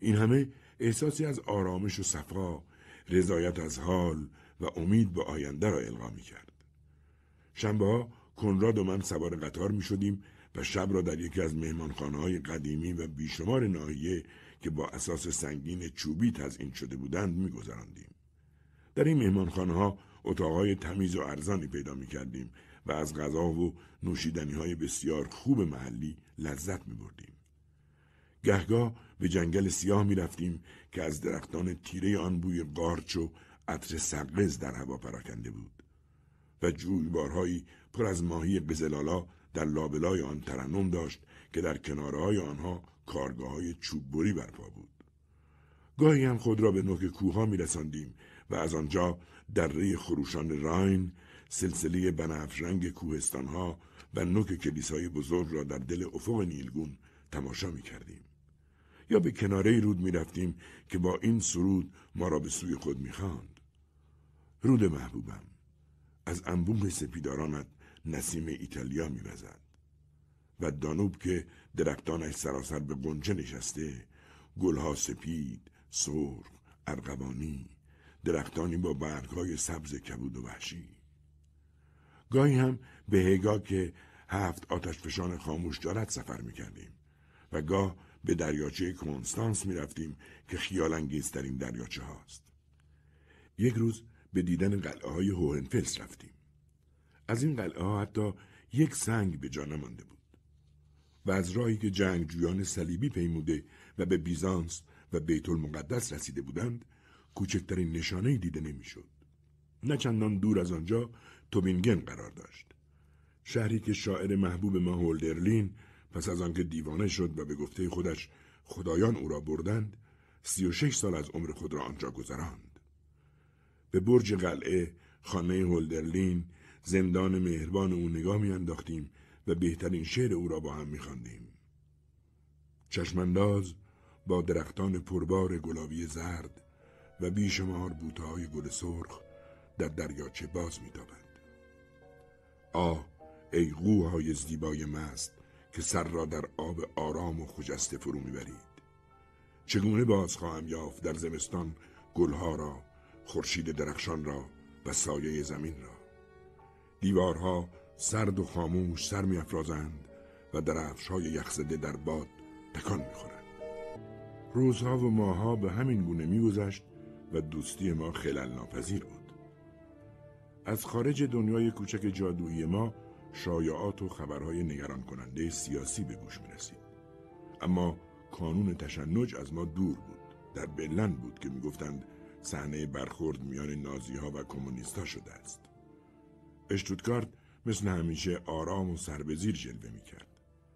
این همه احساسی از آرامش و صفا، رضایت از حال و امید به آینده را القا می کرد. شنبه ها کنراد و من سوار قطار می شدیم و شب را در یکی از مهمانخانه های قدیمی و بیشمار ناحیه که با اساس سنگین چوبی تزئین شده بودند میگذراندیم در این مهمانخانه ها اتاقای تمیز و ارزانی پیدا می کردیم و از غذا و نوشیدنی های بسیار خوب محلی لذت می بردیم. گهگاه به جنگل سیاه می رفتیم که از درختان تیره آن بوی قارچ و عطر سقز در هوا پراکنده بود و جویبارهایی پر از ماهی قزلالا در لابلای آن ترنم داشت که در کنارهای آنها کارگاه های چوببری برپا بود. گاهی هم خود را به نوک کوها می رسندیم و از آنجا دره خروشان راین، سلسله کوهستان ها و نوک کلیسای بزرگ را در دل افق نیلگون تماشا می کردیم. یا به کناره رود می رفتیم که با این سرود ما را به سوی خود می خاند. رود محبوبم از انبوه سپیدارانت نسیم ایتالیا می وزد. و دانوب که درختانش سراسر به گنجه نشسته گلها سپید سرخ ارغوانی درختانی با برگهای سبز کبود و وحشی گاهی هم به هگا که هفت آتشفشان خاموش دارد سفر میکردیم و گاه به دریاچه کنستانس میرفتیم که خیال انگیزترین دریاچه هاست. یک روز به دیدن قلعه های هوهنفلس رفتیم. از این قلعه ها حتی یک سنگ به جا نمانده بود. و از راهی که جنگجویان صلیبی پیموده و به بیزانس و بیت المقدس رسیده بودند کوچکترین نشانه دیده نمیشد نه چندان دور از آنجا توبینگن قرار داشت شهری که شاعر محبوب ما هولدرلین پس از آنکه دیوانه شد و به گفته خودش خدایان او را بردند سی و شش سال از عمر خود را آنجا گذراند به برج قلعه خانه هولدرلین زندان مهربان او نگاه میانداختیم و بهترین شعر او را با هم میخواندیم چشمانداز با درختان پربار گلابی زرد و بیشمار بوته گل سرخ در دریاچه باز میتابند آه ای قوهای زیبای مست که سر را در آب آرام و خجسته فرو میبرید چگونه باز خواهم یافت در زمستان گلها را خورشید درخشان را و سایه زمین را دیوارها سرد و خاموش سر افرازند و در یخ یخزده در باد تکان میخورند روزها و ماهها به همین گونه گذشت و دوستی ما خلل ناپذیر بود از خارج دنیای کوچک جادویی ما شایعات و خبرهای نگران کننده سیاسی به گوش رسید اما کانون تشنج از ما دور بود در بلند بود که میگفتند صحنه برخورد میان ها و کمونیستها شده است اشتودکارت، مثل همیشه آرام و سربزیر جلوه می کرد.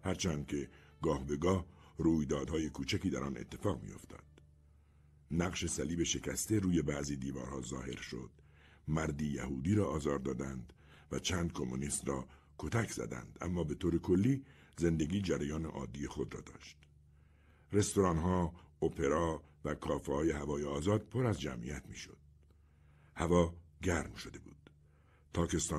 هرچند که گاه به گاه رویدادهای کوچکی در آن اتفاق می افتاد. نقش صلیب شکسته روی بعضی دیوارها ظاهر شد. مردی یهودی را آزار دادند و چند کمونیست را کتک زدند اما به طور کلی زندگی جریان عادی خود را داشت. ها، اپرا و کافه های هوای آزاد پر از جمعیت میشد. هوا گرم شده بود.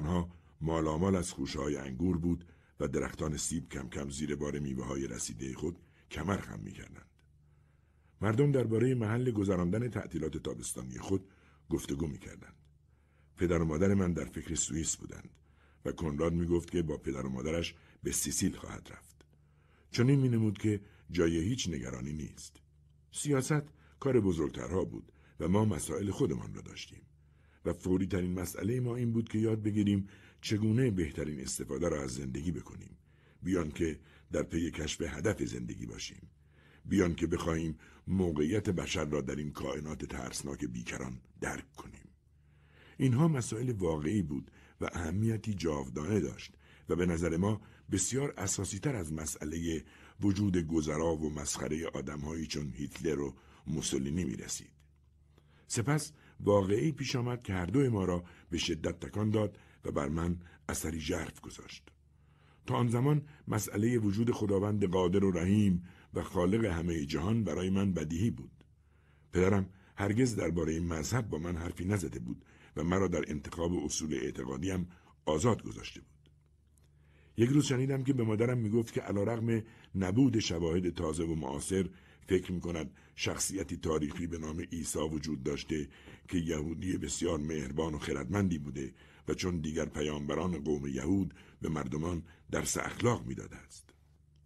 ها مالامال از های انگور بود و درختان سیب کم کم زیر بار میوه های رسیده خود کمر خم می مردم درباره محل گذراندن تعطیلات تابستانی خود گفتگو می کردند. پدر و مادر من در فکر سوئیس بودند و کنراد می گفت که با پدر و مادرش به سیسیل خواهد رفت. چنین می نمود که جای هیچ نگرانی نیست. سیاست کار بزرگترها بود و ما مسائل خودمان را داشتیم. و فوری مسئله ما این بود که یاد بگیریم چگونه بهترین استفاده را از زندگی بکنیم بیان که در پی کشف هدف زندگی باشیم بیان که بخواهیم موقعیت بشر را در این کائنات ترسناک بیکران درک کنیم اینها مسائل واقعی بود و اهمیتی جاودانه داشت و به نظر ما بسیار اساسی تر از مسئله وجود گذرا و مسخره آدمهایی چون هیتلر و موسولینی می رسید. سپس واقعی پیش آمد که هر دو ما را به شدت تکان داد و بر من اثری جرف گذاشت. تا آن زمان مسئله وجود خداوند قادر و رحیم و خالق همه جهان برای من بدیهی بود. پدرم هرگز درباره این مذهب با من حرفی نزده بود و مرا در انتخاب اصول اعتقادیم آزاد گذاشته بود. یک روز شنیدم که به مادرم میگفت که علیرغم نبود شواهد تازه و معاصر فکر میکند شخصیتی تاریخی به نام عیسی وجود داشته که یهودی بسیار مهربان و خردمندی بوده و چون دیگر پیامبران قوم یهود به مردمان درس اخلاق میداده است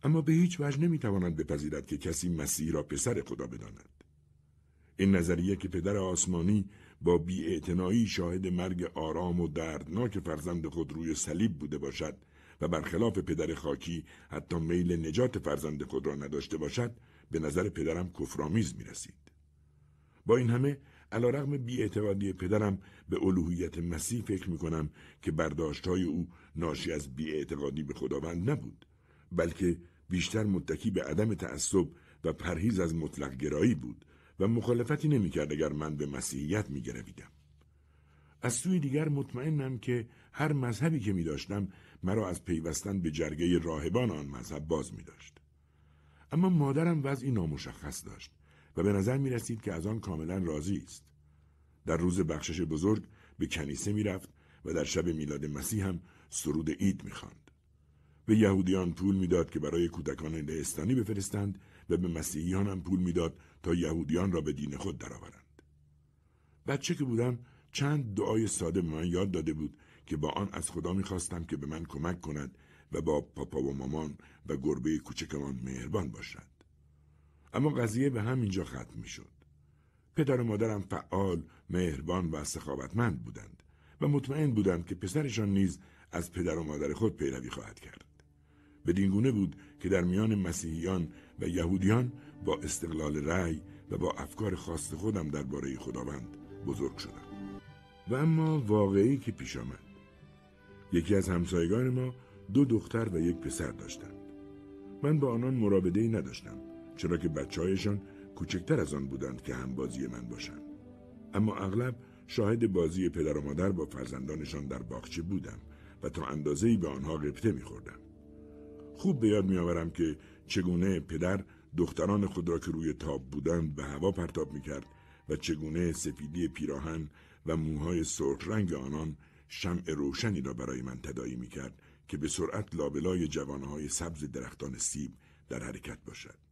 اما به هیچ وجه نمیتواند بپذیرد که کسی مسیح را پسر خدا بداند این نظریه که پدر آسمانی با بیاعتنایی شاهد مرگ آرام و دردناک فرزند خود روی صلیب بوده باشد و برخلاف پدر خاکی حتی میل نجات فرزند خود را نداشته باشد به نظر پدرم کفرآمیز می با این همه علا رقم بیاعتقادی پدرم به الوهیت مسیح فکر میکنم که برداشتهای او ناشی از اعتقادی به خداوند نبود بلکه بیشتر متکی به عدم تعصب و پرهیز از مطلق گرایی بود و مخالفتی نمیکرد اگر من به مسیحیت میگرویدم از سوی دیگر مطمئنم که هر مذهبی که می داشتم مرا از پیوستن به جرگه راهبان آن مذهب باز می داشت. اما مادرم وضعی نامشخص داشت و به نظر می رسید که از آن کاملا راضی است. در روز بخشش بزرگ به کنیسه می رفت و در شب میلاد مسیح هم سرود عید می خاند. به یهودیان پول میداد که برای کودکان لهستانی بفرستند و به مسیحیان هم پول میداد تا یهودیان را به دین خود درآورند. بچه که بودم چند دعای ساده من یاد داده بود که با آن از خدا خواستم که به من کمک کند و با پاپا و مامان و گربه کوچکمان مهربان باشد. اما قضیه به همینجا ختم می شد. پدر و مادرم فعال، مهربان و سخاوتمند بودند و مطمئن بودند که پسرشان نیز از پدر و مادر خود پیروی خواهد کرد. بدین گونه بود که در میان مسیحیان و یهودیان با استقلال رأی و با افکار خاص خودم درباره خداوند بزرگ شدم. و اما واقعی که پیش آمد. یکی از همسایگان ما دو دختر و یک پسر داشتند. من با آنان مرابده نداشتم چرا که بچه هایشان کوچکتر از آن بودند که هم بازی من باشند. اما اغلب شاهد بازی پدر و مادر با فرزندانشان در باغچه بودم و تا اندازهی به آنها قبطه میخوردم. خوب به یاد میآورم که چگونه پدر دختران خود را که روی تاب بودند به هوا پرتاب میکرد و چگونه سفیدی پیراهن و موهای سرخ رنگ آنان شمع روشنی را برای من تدایی میکرد که به سرعت لابلای جوانهای سبز درختان سیب در حرکت باشد.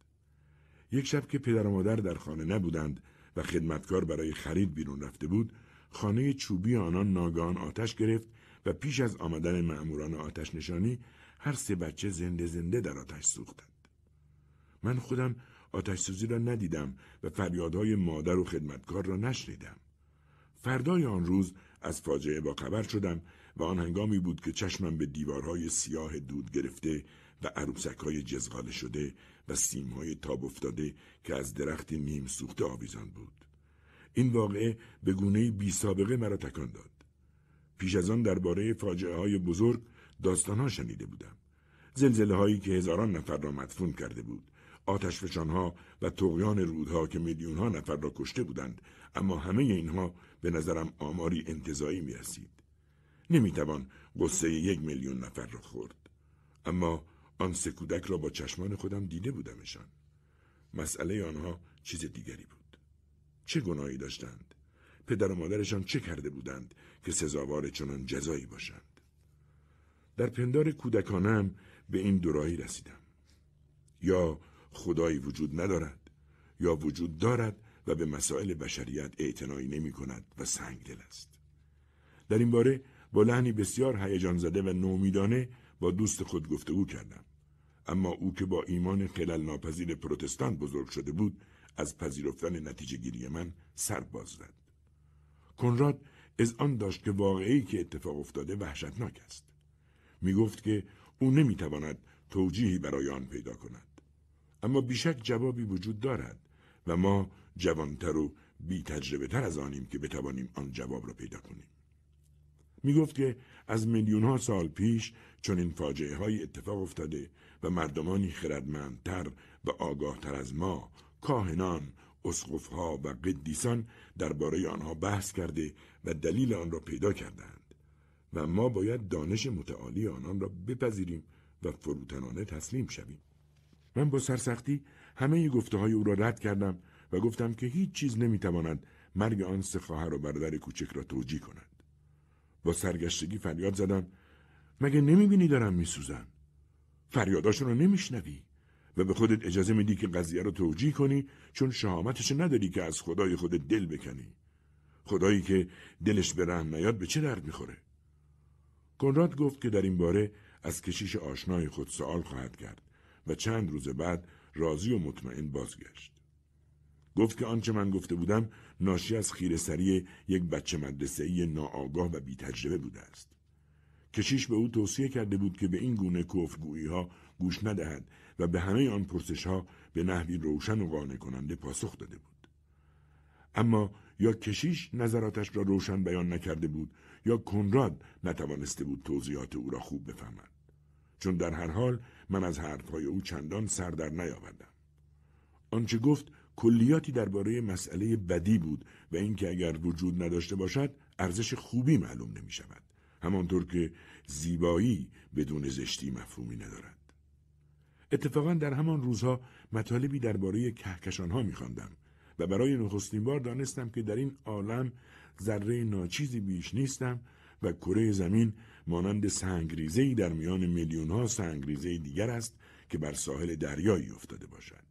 یک شب که پدر و مادر در خانه نبودند و خدمتکار برای خرید بیرون رفته بود خانه چوبی آنان ناگان آتش گرفت و پیش از آمدن معموران آتش نشانی هر سه بچه زنده زنده در آتش سوختند من خودم آتش سوزی را ندیدم و فریادهای مادر و خدمتکار را نشنیدم فردای آن روز از فاجعه با خبر شدم و آن هنگامی بود که چشمم به دیوارهای سیاه دود گرفته و عروسکهای جزغاله شده و سیمهای تاب افتاده که از درخت نیم سوخته آویزان بود. این واقعه به گونه بی سابقه مرا تکان داد. پیش از آن درباره فاجعه های بزرگ ها شنیده بودم. زلزله هایی که هزاران نفر را مدفون کرده بود. آتش ها و تقیان رودها که میلیون ها نفر را کشته بودند اما همه اینها به نظرم آماری انتظایی می رسید. نمیتوان قصه یک میلیون نفر را خورد. اما آن سه کودک را با چشمان خودم دیده بودمشان مسئله آنها چیز دیگری بود چه گناهی داشتند پدر و مادرشان چه کرده بودند که سزاوار چنان جزایی باشند در پندار کودکانم به این دوراهی رسیدم یا خدایی وجود ندارد یا وجود دارد و به مسائل بشریت اعتنایی نمی کند و سنگدل است در این باره با لحنی بسیار هیجان زده و نومیدانه با دوست خود گفتگو کردم اما او که با ایمان خلل ناپذیر پروتستان بزرگ شده بود از پذیرفتن نتیجه گیری من سر باز زد. کنراد از آن داشت که واقعی که اتفاق افتاده وحشتناک است. می گفت که او نمیتواند توجیهی برای آن پیدا کند. اما بیشک جوابی وجود دارد و ما جوانتر و بی تجربه تر از آنیم که بتوانیم آن جواب را پیدا کنیم. می گفت که از میلیون ها سال پیش چون این فاجعه های اتفاق افتاده و مردمانی خردمندتر و آگاهتر از ما کاهنان اسقفها و قدیسان درباره آنها بحث کرده و دلیل آن را پیدا کردند و ما باید دانش متعالی آنان را بپذیریم و فروتنانه تسلیم شویم من با سرسختی همه گفته های او را رد کردم و گفتم که هیچ چیز نمیتواند مرگ آن سه خواهر و برادر کوچک را توجیه کند با سرگشتگی فریاد زدم مگه نمیبینی دارم میسوزم فریاداشون رو نمیشنوی و به خودت اجازه میدی که قضیه رو توجیه کنی چون شهامتش نداری که از خدای خودت دل بکنی خدایی که دلش به رحم نیاد به چه درد میخوره کنراد گفت که در این باره از کشیش آشنای خود سوال خواهد کرد و چند روز بعد راضی و مطمئن بازگشت گفت که آنچه من گفته بودم ناشی از خیرسری یک بچه مدرسه‌ای ناآگاه و بی تجربه بوده است کشیش به او توصیه کرده بود که به این گونه کفرگویی ها گوش ندهد و به همه آن پرسش ها به نحوی روشن و قانع کننده پاسخ داده بود. اما یا کشیش نظراتش را روشن بیان نکرده بود یا کنراد نتوانسته بود توضیحات او را خوب بفهمد. چون در هر حال من از حرفهای او چندان سر در نیاوردم. آنچه گفت کلیاتی درباره مسئله بدی بود و اینکه اگر وجود نداشته باشد ارزش خوبی معلوم نمی شود. همانطور که زیبایی بدون زشتی مفهومی ندارد. اتفاقا در همان روزها مطالبی درباره کهکشانها میخواندم و برای نخستین بار دانستم که در این عالم ذره ناچیزی بیش نیستم و کره زمین مانند سنگریزهای در میان میلیونها سنگریزه دیگر است که بر ساحل دریایی افتاده باشد.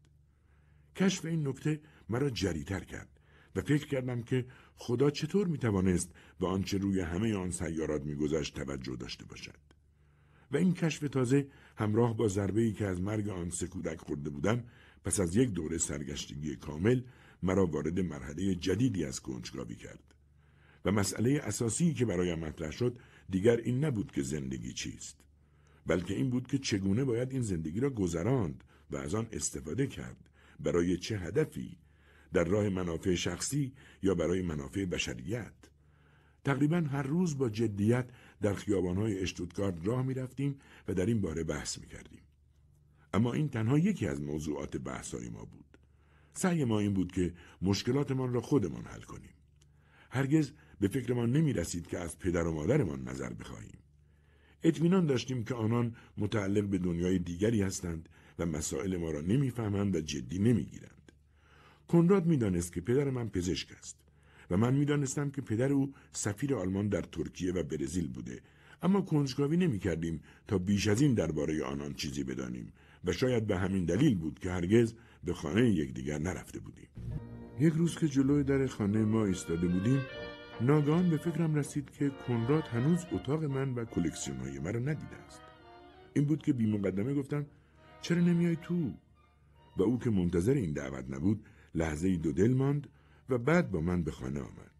کشف این نکته مرا جریتر کرد و فکر کردم که خدا چطور می توانست به آنچه روی همه آن سیارات میگذشت توجه داشته باشد و این کشف تازه همراه با ضربه ای که از مرگ آن سه کودک خورده بودم پس از یک دوره سرگشتگی کامل مرا وارد مرحله جدیدی از کنجکاوی کرد و مسئله اساسی که برایم مطرح شد دیگر این نبود که زندگی چیست بلکه این بود که چگونه باید این زندگی را گذراند و از آن استفاده کرد برای چه هدفی در راه منافع شخصی یا برای منافع بشریت تقریبا هر روز با جدیت در خیابانهای اشتوتگارد راه می رفتیم و در این باره بحث می کردیم. اما این تنها یکی از موضوعات بحثهای ما بود. سعی ما این بود که مشکلاتمان را خودمان حل کنیم. هرگز به فکرمان نمی رسید که از پدر و مادرمان نظر بخواهیم. اطمینان داشتیم که آنان متعلق به دنیای دیگری هستند و مسائل ما را نمیفهمند و جدی نمیگیرند. کنراد میدانست که پدر من پزشک است و من میدانستم که پدر او سفیر آلمان در ترکیه و برزیل بوده اما کنجکاوی نمی تا بیش از این درباره آنان چیزی بدانیم و شاید به همین دلیل بود که هرگز به خانه یکدیگر نرفته بودیم یک روز که جلوی در خانه ما ایستاده بودیم ناگهان به فکرم رسید که کنراد هنوز اتاق من و کلکسیون های مرا ندیده است این بود که بی مقدمه گفتم چرا نمیای تو و او که منتظر این دعوت نبود لحظه دو دل ماند و بعد با من به خانه آمد.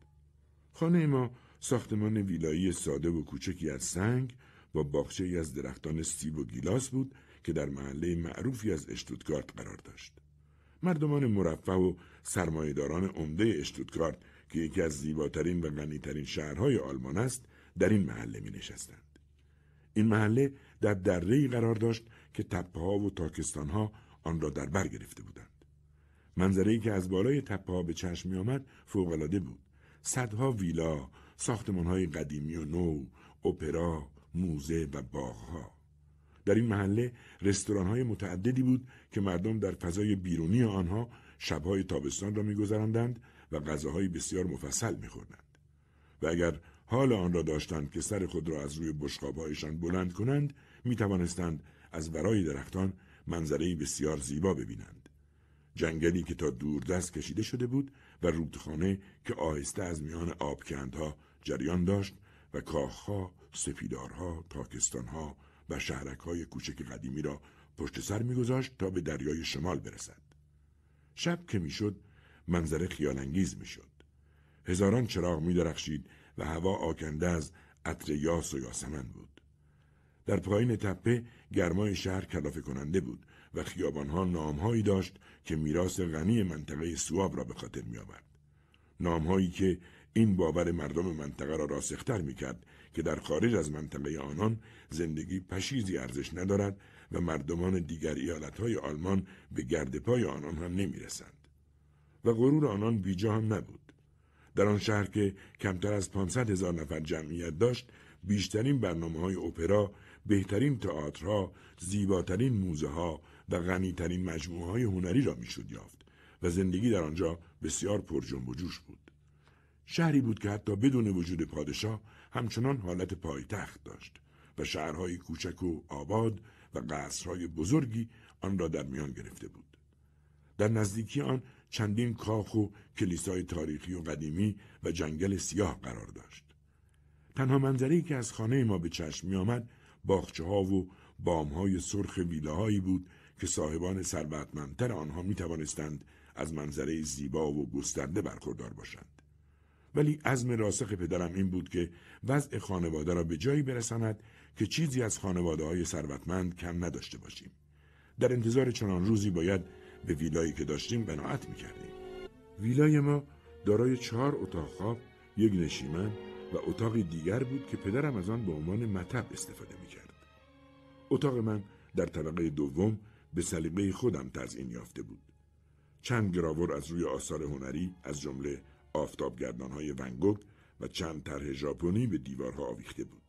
خانه ما ساختمان ویلایی ساده و کوچکی از سنگ با باخچه ای از درختان سیب و گیلاس بود که در محله معروفی از اشتوتگارت قرار داشت. مردمان مرفه و سرمایهداران عمده اشتوتگارت که یکی از زیباترین و غنیترین شهرهای آلمان است در این محله می نشستند. این محله در درهای قرار داشت که تپه ها و تاکستان ها آن را در بر گرفته بودند. منظره که از بالای تپه به چشم می آمد فوقلاده بود. صدها ویلا، ساختمان های قدیمی و نو، اپرا، موزه و باغها. در این محله رستوران های متعددی بود که مردم در فضای بیرونی آنها شبهای تابستان را میگذراندند و غذاهای بسیار مفصل میخوردند و اگر حال آن را داشتند که سر خود را از روی بشقابهایشان بلند کنند می توانستند از برای درختان منظره بسیار زیبا ببینند جنگلی که تا دوردست کشیده شده بود و رودخانه که آهسته از میان آبکندها جریان داشت و کاخها، سپیدارها، تاکستانها و شهرکهای کوچک قدیمی را پشت سر میگذاشت تا به دریای شمال برسد. شب که میشد منظره خیالانگیز میشد. هزاران چراغ درخشید و هوا آکنده از عطر یاس و یاسمن بود. در پایین تپه گرمای شهر کلافه کننده بود و خیابانها نامهایی داشت که میراث غنی منطقه سواب را به خاطر میآورد نامهایی که این باور مردم منطقه را راسختر میکرد که در خارج از منطقه آنان زندگی پشیزی ارزش ندارد و مردمان دیگر ایالتهای آلمان به گرد پای آنان هم نمیرسند و غرور آنان بیجا هم نبود در آن شهر که کمتر از 500 هزار نفر جمعیت داشت بیشترین برنامه های اپرا بهترین تئاترها زیباترین موزه ها و غنیترین مجموعه های هنری را میشد یافت و زندگی در آنجا بسیار پر جنب و جوش بود. شهری بود که حتی بدون وجود پادشاه همچنان حالت پایتخت داشت و شهرهای کوچک و آباد و قصرهای بزرگی آن را در میان گرفته بود. در نزدیکی آن چندین کاخ و کلیسای تاریخی و قدیمی و جنگل سیاه قرار داشت. تنها منظری که از خانه ما به چشم می آمد باخچه ها و بام های سرخ ویلاهایی بود که صاحبان ثروتمندتر آنها می توانستند از منظره زیبا و گسترده برخوردار باشند. ولی عزم راسخ پدرم این بود که وضع خانواده را به جایی برساند که چیزی از خانواده های ثروتمند کم نداشته باشیم. در انتظار چنان روزی باید به ویلایی که داشتیم قناعت می کردیم. ویلای ما دارای چهار اتاق خواب، یک نشیمن و اتاقی دیگر بود که پدرم از آن به عنوان مطب استفاده می کرد. اتاق من در طبقه دوم به سلیقه خودم تزئین یافته بود. چند گراور از روی آثار هنری از جمله آفتابگردانهای ونگوک و چند طرح ژاپنی به دیوارها آویخته بود.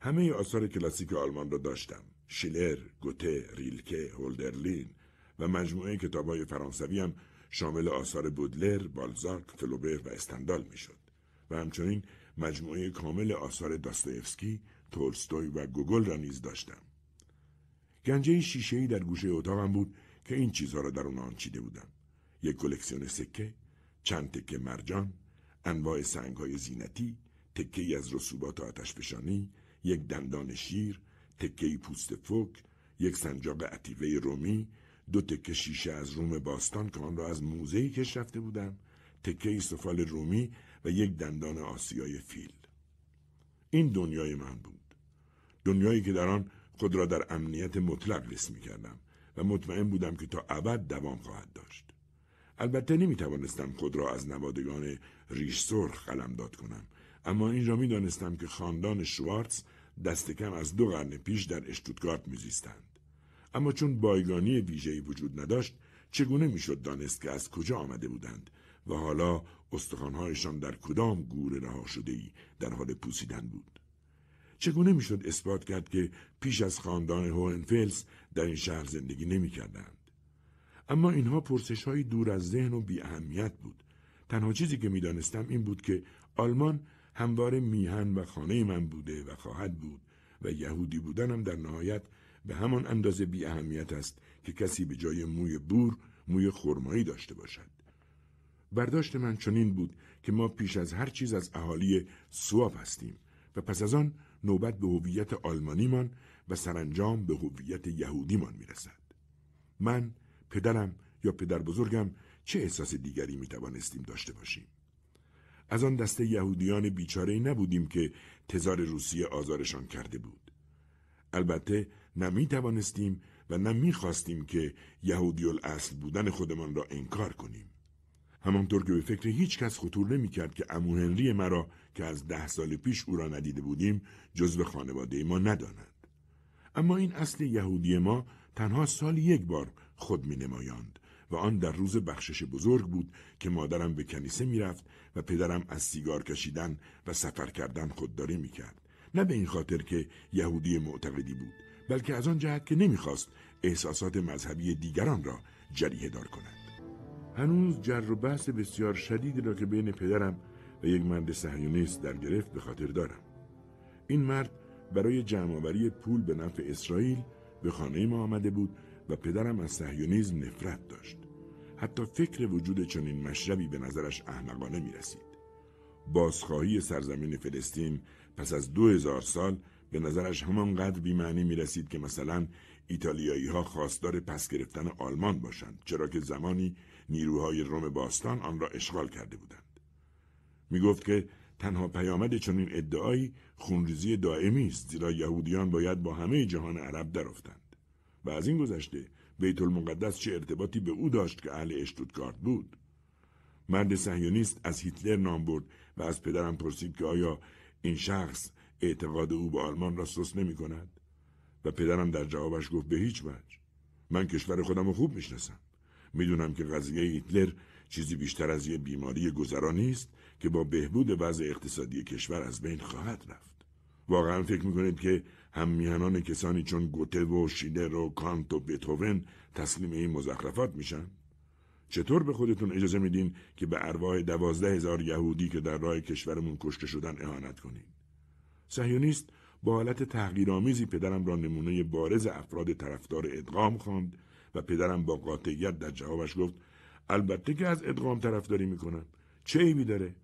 همه آثار کلاسیک آلمان را داشتم. شیلر، گوته، ریلکه، هولدرلین و مجموعه کتابهای فرانسوی هم شامل آثار بودلر، بالزاک، فلوبر و استندال میشد و همچنین مجموعه کامل آثار داستایفسکی، تولستوی و گوگل را نیز داشتم. گنجه شیشه در گوشه اتاقم بود که این چیزها را در اون آن چیده بودم یک کلکسیون سکه چند تکه مرجان انواع سنگ های زینتی تکه از رسوبات و آتش یک دندان شیر تکه پوست فک یک سنجاق عتیقه رومی دو تکه شیشه از روم باستان که آن را از موزه کش رفته بودم تکه سفال رومی و یک دندان آسیای فیل این دنیای من بود دنیایی که در آن خود را در امنیت مطلق حس می کردم و مطمئن بودم که تا ابد دوام خواهد داشت. البته نمی توانستم خود را از نوادگان ریش سرخ داد کنم اما این را می دانستم که خاندان شوارتز دست کم از دو قرن پیش در اشتوتگارت می زیستند. اما چون بایگانی ویژه‌ای وجود نداشت چگونه میشد دانست که از کجا آمده بودند و حالا استخوانهایشان در کدام گور رها شده در حال پوسیدن بود چگونه میشد اثبات کرد که پیش از خاندان هوهنفلس در این شهر زندگی نمی کردند؟ اما اینها پرسش های دور از ذهن و بی اهمیت بود تنها چیزی که میدانستم این بود که آلمان همواره میهن و خانه من بوده و خواهد بود و یهودی بودنم در نهایت به همان اندازه بی اهمیت است که کسی به جای موی بور موی خرمایی داشته باشد برداشت من چنین بود که ما پیش از هر چیز از اهالی سواب هستیم و پس از آن نوبت به هویت آلمانیمان و سرانجام به هویت یهودیمان میرسد من پدرم یا پدر بزرگم چه احساس دیگری می توانستیم داشته باشیم از آن دسته یهودیان بیچاره نبودیم که تزار روسیه آزارشان کرده بود البته نمی توانستیم و نه خواستیم که یهودی الاصل بودن خودمان را انکار کنیم همانطور که به فکر هیچ کس خطور نمی کرد که امو هنری مرا که از ده سال پیش او را ندیده بودیم جزو خانواده ما ندانند. اما این اصل یهودی ما تنها سال یک بار خود می نمایند و آن در روز بخشش بزرگ بود که مادرم به کنیسه رفت و پدرم از سیگار کشیدن و سفر کردن خودداری کرد نه به این خاطر که یهودی معتقدی بود بلکه از آن جهت که نمیخواست احساسات مذهبی دیگران را جریه دار کند هنوز جر و بحث بسیار شدیدی را که بین پدرم و یک مرد سهیونیست در گرفت به خاطر دارم این مرد برای جمعآوری پول به نفع اسرائیل به خانه ما آمده بود و پدرم از سهیونیزم نفرت داشت حتی فکر وجود چنین مشربی به نظرش احمقانه می رسید. بازخواهی سرزمین فلسطین پس از دو هزار سال به نظرش همانقدر بیمعنی می رسید که مثلا ایتالیایی ها خواستار پس گرفتن آلمان باشند چرا که زمانی نیروهای روم باستان آن را اشغال کرده بودند. می گفت که تنها پیامد چنین ادعایی خونریزی دائمی است زیرا یهودیان باید با همه جهان عرب درافتند و از این گذشته بیت المقدس چه ارتباطی به او داشت که اهل اشتوتگارت بود مرد صهیونیست از هیتلر نام برد و از پدرم پرسید که آیا این شخص اعتقاد او به آلمان را سست نمی کند و پدرم در جوابش گفت به هیچ وجه من کشور خودم رو خوب میشناسم میدونم که قضیه هیتلر چیزی بیشتر از یه بیماری گذرا نیست که با بهبود وضع اقتصادی کشور از بین خواهد رفت واقعا فکر میکنید که هم میهنان کسانی چون گوته و شیلر و کانت و بتوون تسلیم این مزخرفات میشن چطور به خودتون اجازه میدین که به ارواح دوازده هزار یهودی که در راه کشورمون کشته شدن اهانت کنین سهیونیست با حالت تحقیرآمیزی پدرم را نمونه بارز افراد طرفدار ادغام خواند و پدرم با قاطعیت در جوابش گفت البته که از ادغام طرفداری میکنم چه عیبی داره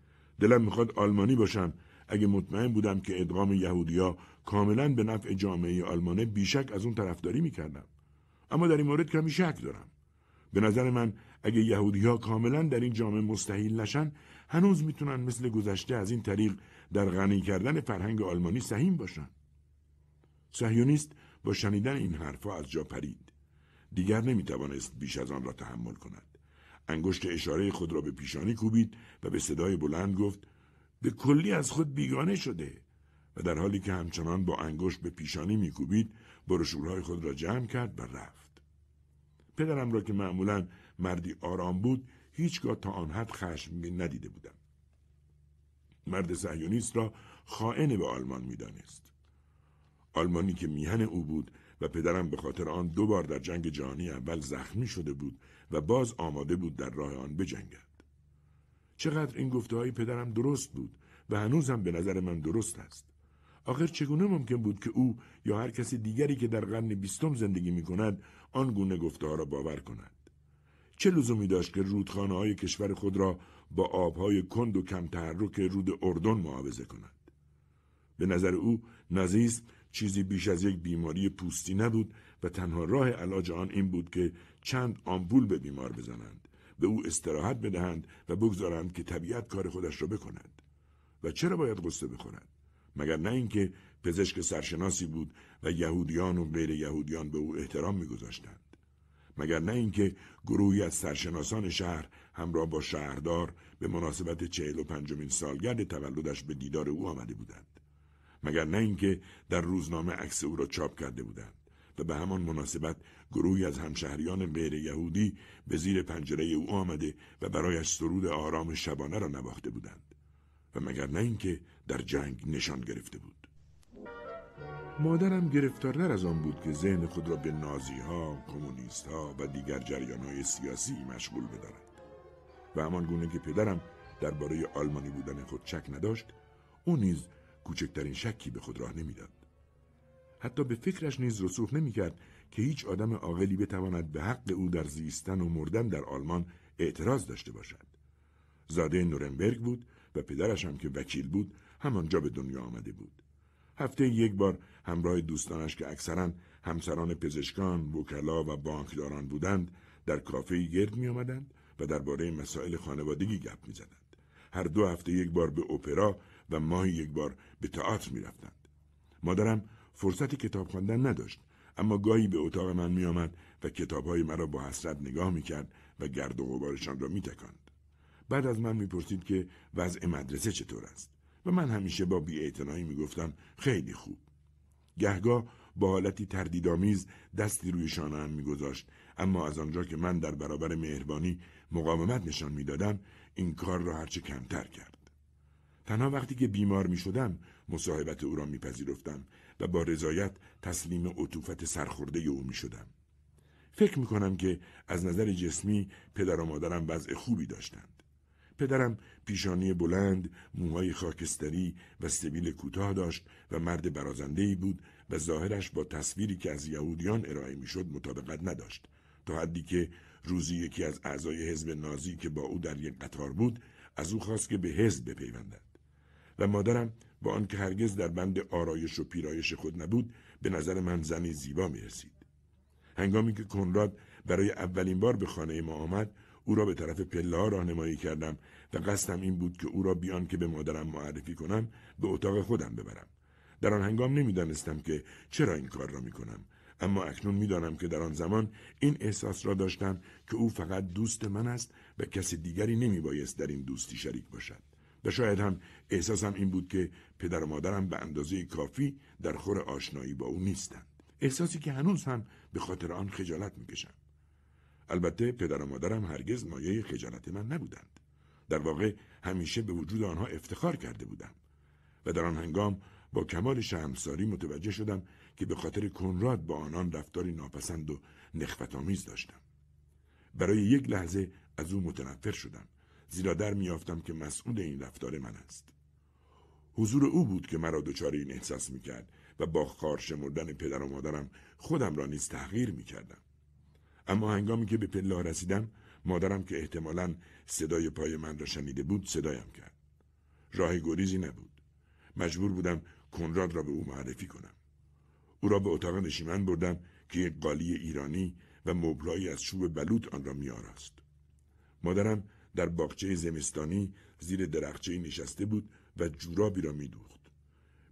دلم میخواد آلمانی باشم اگه مطمئن بودم که ادغام یهودیا کاملا به نفع جامعه آلمانه بیشک از اون طرفداری میکردم اما در این مورد کمی شک دارم به نظر من اگه یهودیها کاملا در این جامعه مستحیل نشن هنوز میتونن مثل گذشته از این طریق در غنی کردن فرهنگ آلمانی سهیم باشن سهیونیست با شنیدن این حرفها از جا پرید دیگر نمیتوانست بیش از آن را تحمل کند انگشت اشاره خود را به پیشانی کوبید و به صدای بلند گفت به کلی از خود بیگانه شده و در حالی که همچنان با انگشت به پیشانی میکوبید بروشورهای خود را جمع کرد و رفت پدرم را که معمولا مردی آرام بود هیچگاه تا آن حد خشمگین ندیده بودم مرد سهیونیست را خائن به آلمان میدانست آلمانی که میهن او بود و پدرم به خاطر آن دو بار در جنگ جهانی اول زخمی شده بود و باز آماده بود در راه آن بجنگد. چقدر این گفته های پدرم درست بود و هنوزم به نظر من درست است. آخر چگونه ممکن بود که او یا هر کسی دیگری که در قرن بیستم زندگی می کند آن گونه گفته ها را باور کند؟ چه لزومی داشت که رودخانه های کشور خود را با آبهای کند و کم تحرک رود اردن معاوضه کند؟ به نظر او نازیسم چیزی بیش از یک بیماری پوستی نبود و تنها راه علاج آن این بود که چند آمبول به بیمار بزنند به او استراحت بدهند و بگذارند که طبیعت کار خودش را بکند و چرا باید قصه بخورد مگر نه اینکه پزشک سرشناسی بود و یهودیان و غیر یهودیان به او احترام میگذاشتند مگر نه اینکه گروهی از سرشناسان شهر همراه با شهردار به مناسبت چهل و پنجمین سالگرد تولدش به دیدار او آمده بودند مگر نه اینکه در روزنامه عکس او را چاپ کرده بودند و به همان مناسبت گروهی از همشهریان غیر یهودی به زیر پنجره او آمده و برایش سرود آرام شبانه را نواخته بودند و مگر نه اینکه در جنگ نشان گرفته بود مادرم گرفتارتر از آن بود که ذهن خود را به نازی ها، کمونیست ها و دیگر جریان های سیاسی مشغول بدارد و همان گونه که پدرم درباره آلمانی بودن خود چک نداشت او نیز کوچکترین شکی به خود راه نمیداد. حتی به فکرش نیز رسوخ نمیکرد که هیچ آدم عاقلی بتواند به حق او در زیستن و مردن در آلمان اعتراض داشته باشد. زاده نورنبرگ بود و پدرش هم که وکیل بود همانجا به دنیا آمده بود. هفته یک بار همراه دوستانش که اکثرا همسران پزشکان، وکلا و بانکداران بودند در کافه گرد می آمدند و درباره مسائل خانوادگی گپ می زدند. هر دو هفته یک بار به اپرا و ماهی یک بار به تئاتر می رفتند. مادرم فرصت کتاب خواندن نداشت اما گاهی به اتاق من می آمد و کتابهای مرا با حسرت نگاه می کرد و گرد و غبارشان را می تکند. بعد از من میپرسید که وضع مدرسه چطور است و من همیشه با می میگفتم خیلی خوب گهگاه با حالتی تردیدآمیز دستی روی شانه هم میگذاشت اما از آنجا که من در برابر مهربانی مقاومت نشان میدادم این کار را هرچه کمتر کرد تنها وقتی که بیمار می شدم مصاحبت او را پذیرفتم و با رضایت تسلیم عطوفت سرخورده او می شدم. فکر می کنم که از نظر جسمی پدر و مادرم وضع خوبی داشتند. پدرم پیشانی بلند، موهای خاکستری و سبیل کوتاه داشت و مرد برازندهی بود و ظاهرش با تصویری که از یهودیان ارائه شد مطابقت نداشت تا حدی که روزی یکی از اعضای حزب نازی که با او در یک قطار بود از او خواست که به حزب بپیوندد و مادرم با آنکه هرگز در بند آرایش و پیرایش خود نبود به نظر من زنی زیبا می رسید. هنگامی که کنراد برای اولین بار به خانه ما آمد او را به طرف پله ها راهنمایی کردم و قصدم این بود که او را بیان که به مادرم معرفی کنم به اتاق خودم ببرم در آن هنگام نمیدانستم که چرا این کار را می کنم اما اکنون میدانم که در آن زمان این احساس را داشتم که او فقط دوست من است و کسی دیگری نمی در این دوستی شریک باشد و شاید هم احساسم این بود که پدر و مادرم به اندازه کافی در خور آشنایی با او نیستند احساسی که هنوز هم به خاطر آن خجالت میکشم البته پدر و مادرم هرگز مایه خجالت من نبودند در واقع همیشه به وجود آنها افتخار کرده بودم و در آن هنگام با کمال شرمساری متوجه شدم که به خاطر کنراد با آنان رفتاری ناپسند و نخفتامیز داشتم برای یک لحظه از او متنفر شدم زیرا در میافتم که مسئول این رفتار من است حضور او بود که مرا دچار این احساس میکرد و با خارش مردن پدر و مادرم خودم را نیز تغییر میکردم اما هنگامی که به پله رسیدم مادرم که احتمالا صدای پای من را شنیده بود صدایم کرد راه گریزی نبود مجبور بودم کنراد را به او معرفی کنم او را به اتاق نشیمن بردم که یک قالی ایرانی و مبلایی از شوب بلوط آن را میاراست مادرم در باغچه زمستانی زیر درخچه نشسته بود و جورابی را میدوخت.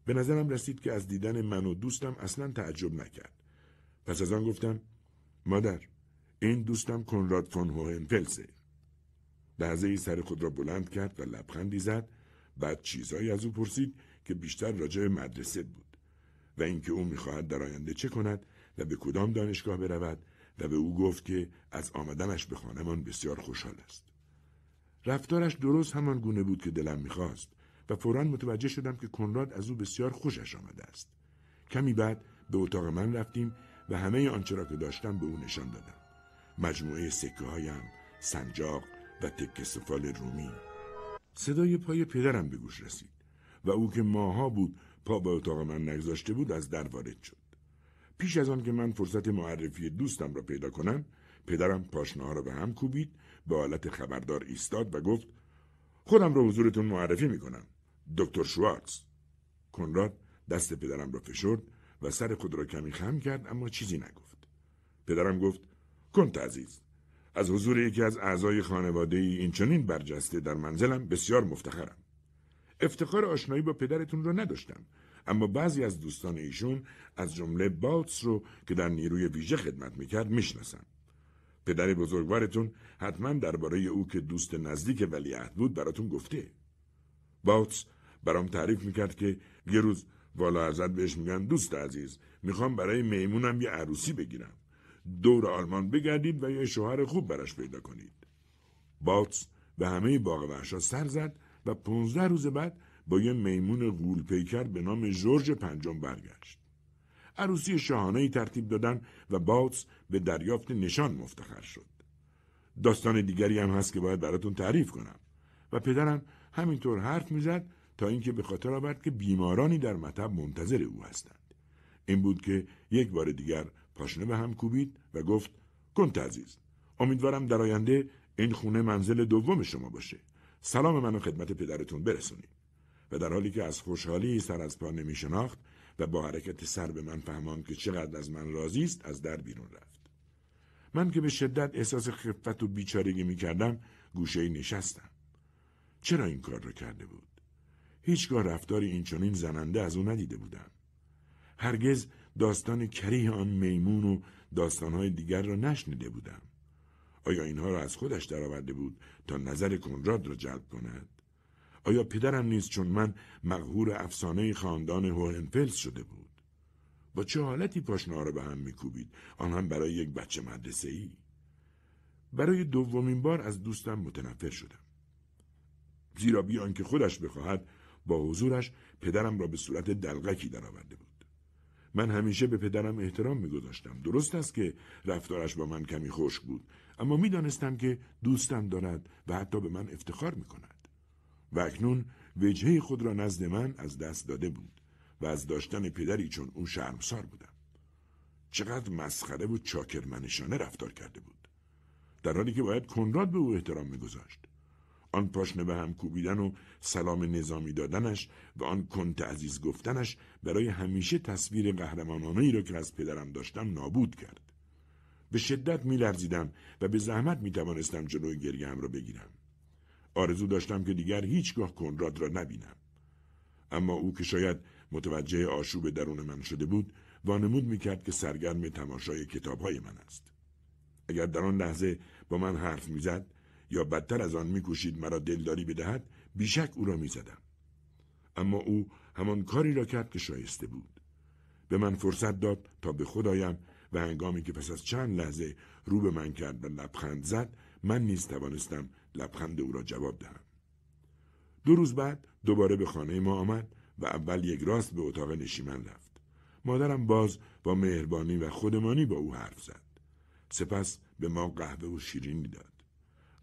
به نظرم رسید که از دیدن من و دوستم اصلا تعجب نکرد. پس از آن گفتم مادر این دوستم کنراد فون هوهنفلسه. لحظه ای سر خود را بلند کرد و لبخندی زد بعد چیزهایی از او پرسید که بیشتر راجع مدرسه بود و اینکه او میخواهد در آینده چه کند و به کدام دانشگاه برود و به او گفت که از آمدنش به خانمان بسیار خوشحال است. رفتارش درست همان گونه بود که دلم میخواست و فورا متوجه شدم که کنراد از او بسیار خوشش آمده است کمی بعد به اتاق من رفتیم و همه آنچه را که داشتم به او نشان دادم مجموعه سکه هایم، سنجاق و تکه سفال رومی صدای پای پدرم به گوش رسید و او که ماها بود پا به اتاق من نگذاشته بود از در وارد شد پیش از آن که من فرصت معرفی دوستم را پیدا کنم پدرم پاشنه را به هم کوبید به حالت خبردار ایستاد و گفت خودم رو حضورتون معرفی میکنم دکتر شوارتز کنراد دست پدرم را فشرد و سر خود را کمی خم کرد اما چیزی نگفت پدرم گفت کنت عزیز از حضور یکی از اعضای خانواده ای این چنین برجسته در منزلم بسیار مفتخرم افتخار آشنایی با پدرتون را نداشتم اما بعضی از دوستان ایشون از جمله باوتس رو که در نیروی ویژه خدمت میکرد میشناسم پدر بزرگوارتون حتما درباره او که دوست نزدیک ولیعهد بود براتون گفته باوتس برام تعریف میکرد که یه روز والا ازت بهش میگن دوست عزیز میخوام برای میمونم یه عروسی بگیرم دور آلمان بگردید و یه شوهر خوب براش پیدا کنید باوتس به همه باغ وحشا سر زد و پونزده روز بعد با یه میمون غول پیکر به نام جورج پنجم برگشت عروسی شاهانه ترتیب دادن و باتس به دریافت نشان مفتخر شد. داستان دیگری هم هست که باید براتون تعریف کنم و پدرم همینطور حرف میزد تا اینکه به خاطر آورد که بیمارانی در مطب منتظر او هستند. این بود که یک بار دیگر پاشنه به هم کوبید و گفت کنت عزیز امیدوارم در آینده این خونه منزل دوم شما باشه سلام منو خدمت پدرتون برسونید و در حالی که از خوشحالی سر از پا نمی شناخت و با حرکت سر به من فهمان که چقدر از من راضی است از در بیرون رفت من که به شدت احساس خفت و بیچارگی می کردم گوشه نشستم چرا این کار را کرده بود هیچگاه رفتار این چنین زننده از او ندیده بودم هرگز داستان کریه آن میمون و داستانهای دیگر را نشنیده بودم آیا اینها را از خودش درآورده بود تا نظر کنراد را جلب کند آیا پدرم نیز چون من مغهور افسانه خاندان هوهنفلز شده بود با چه حالتی پاشنه را به هم میکوبید آن هم برای یک بچه مدرسه ای برای دومین بار از دوستم متنفر شدم زیرا بیان که خودش بخواهد با حضورش پدرم را به صورت دلغکی درآورده بود من همیشه به پدرم احترام میگذاشتم درست است که رفتارش با من کمی خوش بود اما میدانستم که دوستم دارد و حتی به من افتخار میکند و اکنون وجهه خود را نزد من از دست داده بود و از داشتن پدری چون او شرمسار بودم. چقدر مسخره و چاکرمنشانه رفتار کرده بود. در حالی که باید کنراد به او احترام میگذاشت. آن پاشنه به هم کوبیدن و سلام نظامی دادنش و آن کنت عزیز گفتنش برای همیشه تصویر قهرمانانه ای را که از پدرم داشتم نابود کرد. به شدت میلرزیدم و به زحمت میتوانستم جلوی گرگم را بگیرم. آرزو داشتم که دیگر هیچگاه کنراد را نبینم اما او که شاید متوجه آشوب درون من شده بود وانمود میکرد که سرگرم تماشای های من است اگر در آن لحظه با من حرف میزد یا بدتر از آن میکوشید مرا دلداری بدهد بیشک او را میزدم اما او همان کاری را کرد که شایسته بود به من فرصت داد تا به خدایم و هنگامی که پس از چند لحظه رو به من کرد و لبخند زد من نیز توانستم لبخند او را جواب دهم دو روز بعد دوباره به خانه ما آمد و اول یک راست به اتاق نشیمن رفت مادرم باز با مهربانی و خودمانی با او حرف زد سپس به ما قهوه و شیرین میداد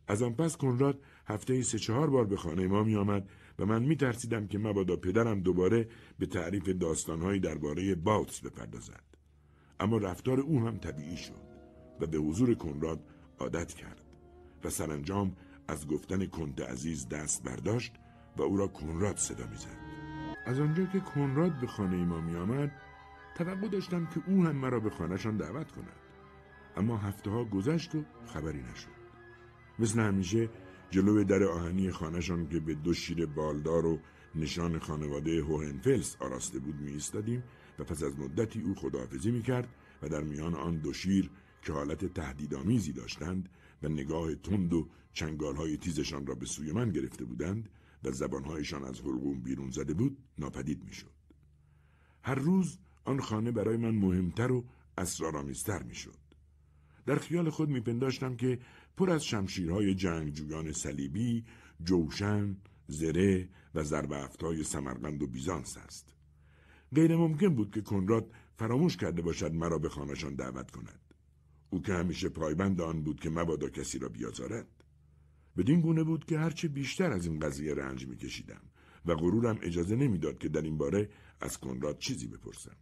از آن پس کنراد هفته سه چهار بار به خانه ما می آمد و من می ترسیدم که مبادا پدرم دوباره به تعریف داستانهایی درباره باوتس بپردازد اما رفتار او هم طبیعی شد و به حضور کنراد عادت کرد و سرانجام از گفتن کنت عزیز دست برداشت و او را کنراد صدا میزد از آنجا که کنراد به خانه ما آمد، توقع داشتم که او هم مرا به خانهشان دعوت کند اما هفته ها گذشت و خبری نشد مثل همیشه جلو در آهنی خانهشان که به دو شیر بالدار و نشان خانواده هوهنفلس آراسته بود می استادیم و پس از مدتی او خداحافظی می کرد و در میان آن دو شیر که حالت تهدیدآمیزی داشتند و نگاه تند و چنگالهای تیزشان را به سوی من گرفته بودند و زبانهایشان از حلقوم بیرون زده بود ناپدید میشد. هر روز آن خانه برای من مهمتر و اسرارآمیزتر میشد. در خیال خود میپنداشتم که پر از شمشیرهای جنگجویان صلیبی، جوشن، زره و افتای سمرقند و بیزانس است. غیر ممکن بود که کنراد فراموش کرده باشد مرا به خانهشان دعوت کند. او که همیشه پایبند آن بود که مبادا کسی را بیازارد بدین گونه بود که هرچه بیشتر از این قضیه رنج میکشیدم و غرورم اجازه نمیداد که در این باره از کنراد چیزی بپرسم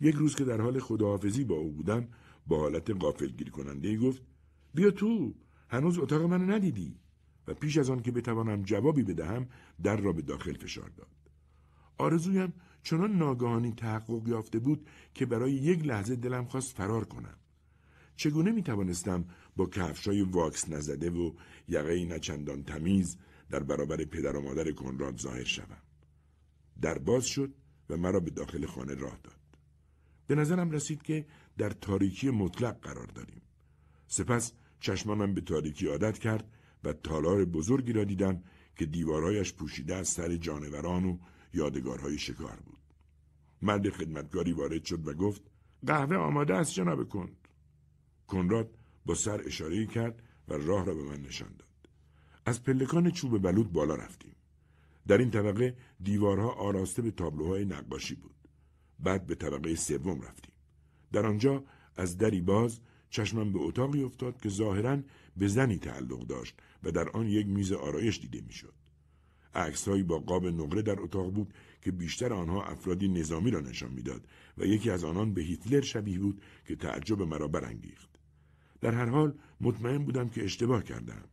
یک روز که در حال خداحافظی با او بودم با حالت غافلگیر کننده گفت بیا تو هنوز اتاق منو ندیدی و پیش از آن که بتوانم جوابی بدهم در را به داخل فشار داد آرزویم چنان ناگهانی تحقق یافته بود که برای یک لحظه دلم خواست فرار کنم چگونه می توانستم با کفشای واکس نزده و یقه نچندان تمیز در برابر پدر و مادر کنراد ظاهر شوم. در باز شد و مرا به داخل خانه راه داد. به نظرم رسید که در تاریکی مطلق قرار داریم. سپس چشمانم به تاریکی عادت کرد و تالار بزرگی را دیدم که دیوارهایش پوشیده از سر جانوران و یادگارهای شکار بود. مرد خدمتگاری وارد شد و گفت قهوه آماده است جناب کن. کنراد با سر اشاره کرد و راه را به من نشان داد. از پلکان چوب بلود بالا رفتیم. در این طبقه دیوارها آراسته به تابلوهای نقاشی بود. بعد به طبقه سوم رفتیم. در آنجا از دری باز چشمم به اتاقی افتاد که ظاهرا به زنی تعلق داشت و در آن یک میز آرایش دیده میشد. عکسهایی با قاب نقره در اتاق بود که بیشتر آنها افرادی نظامی را نشان میداد و یکی از آنان به هیتلر شبیه بود که تعجب مرا برانگیخت. در هر حال مطمئن بودم که اشتباه کردم.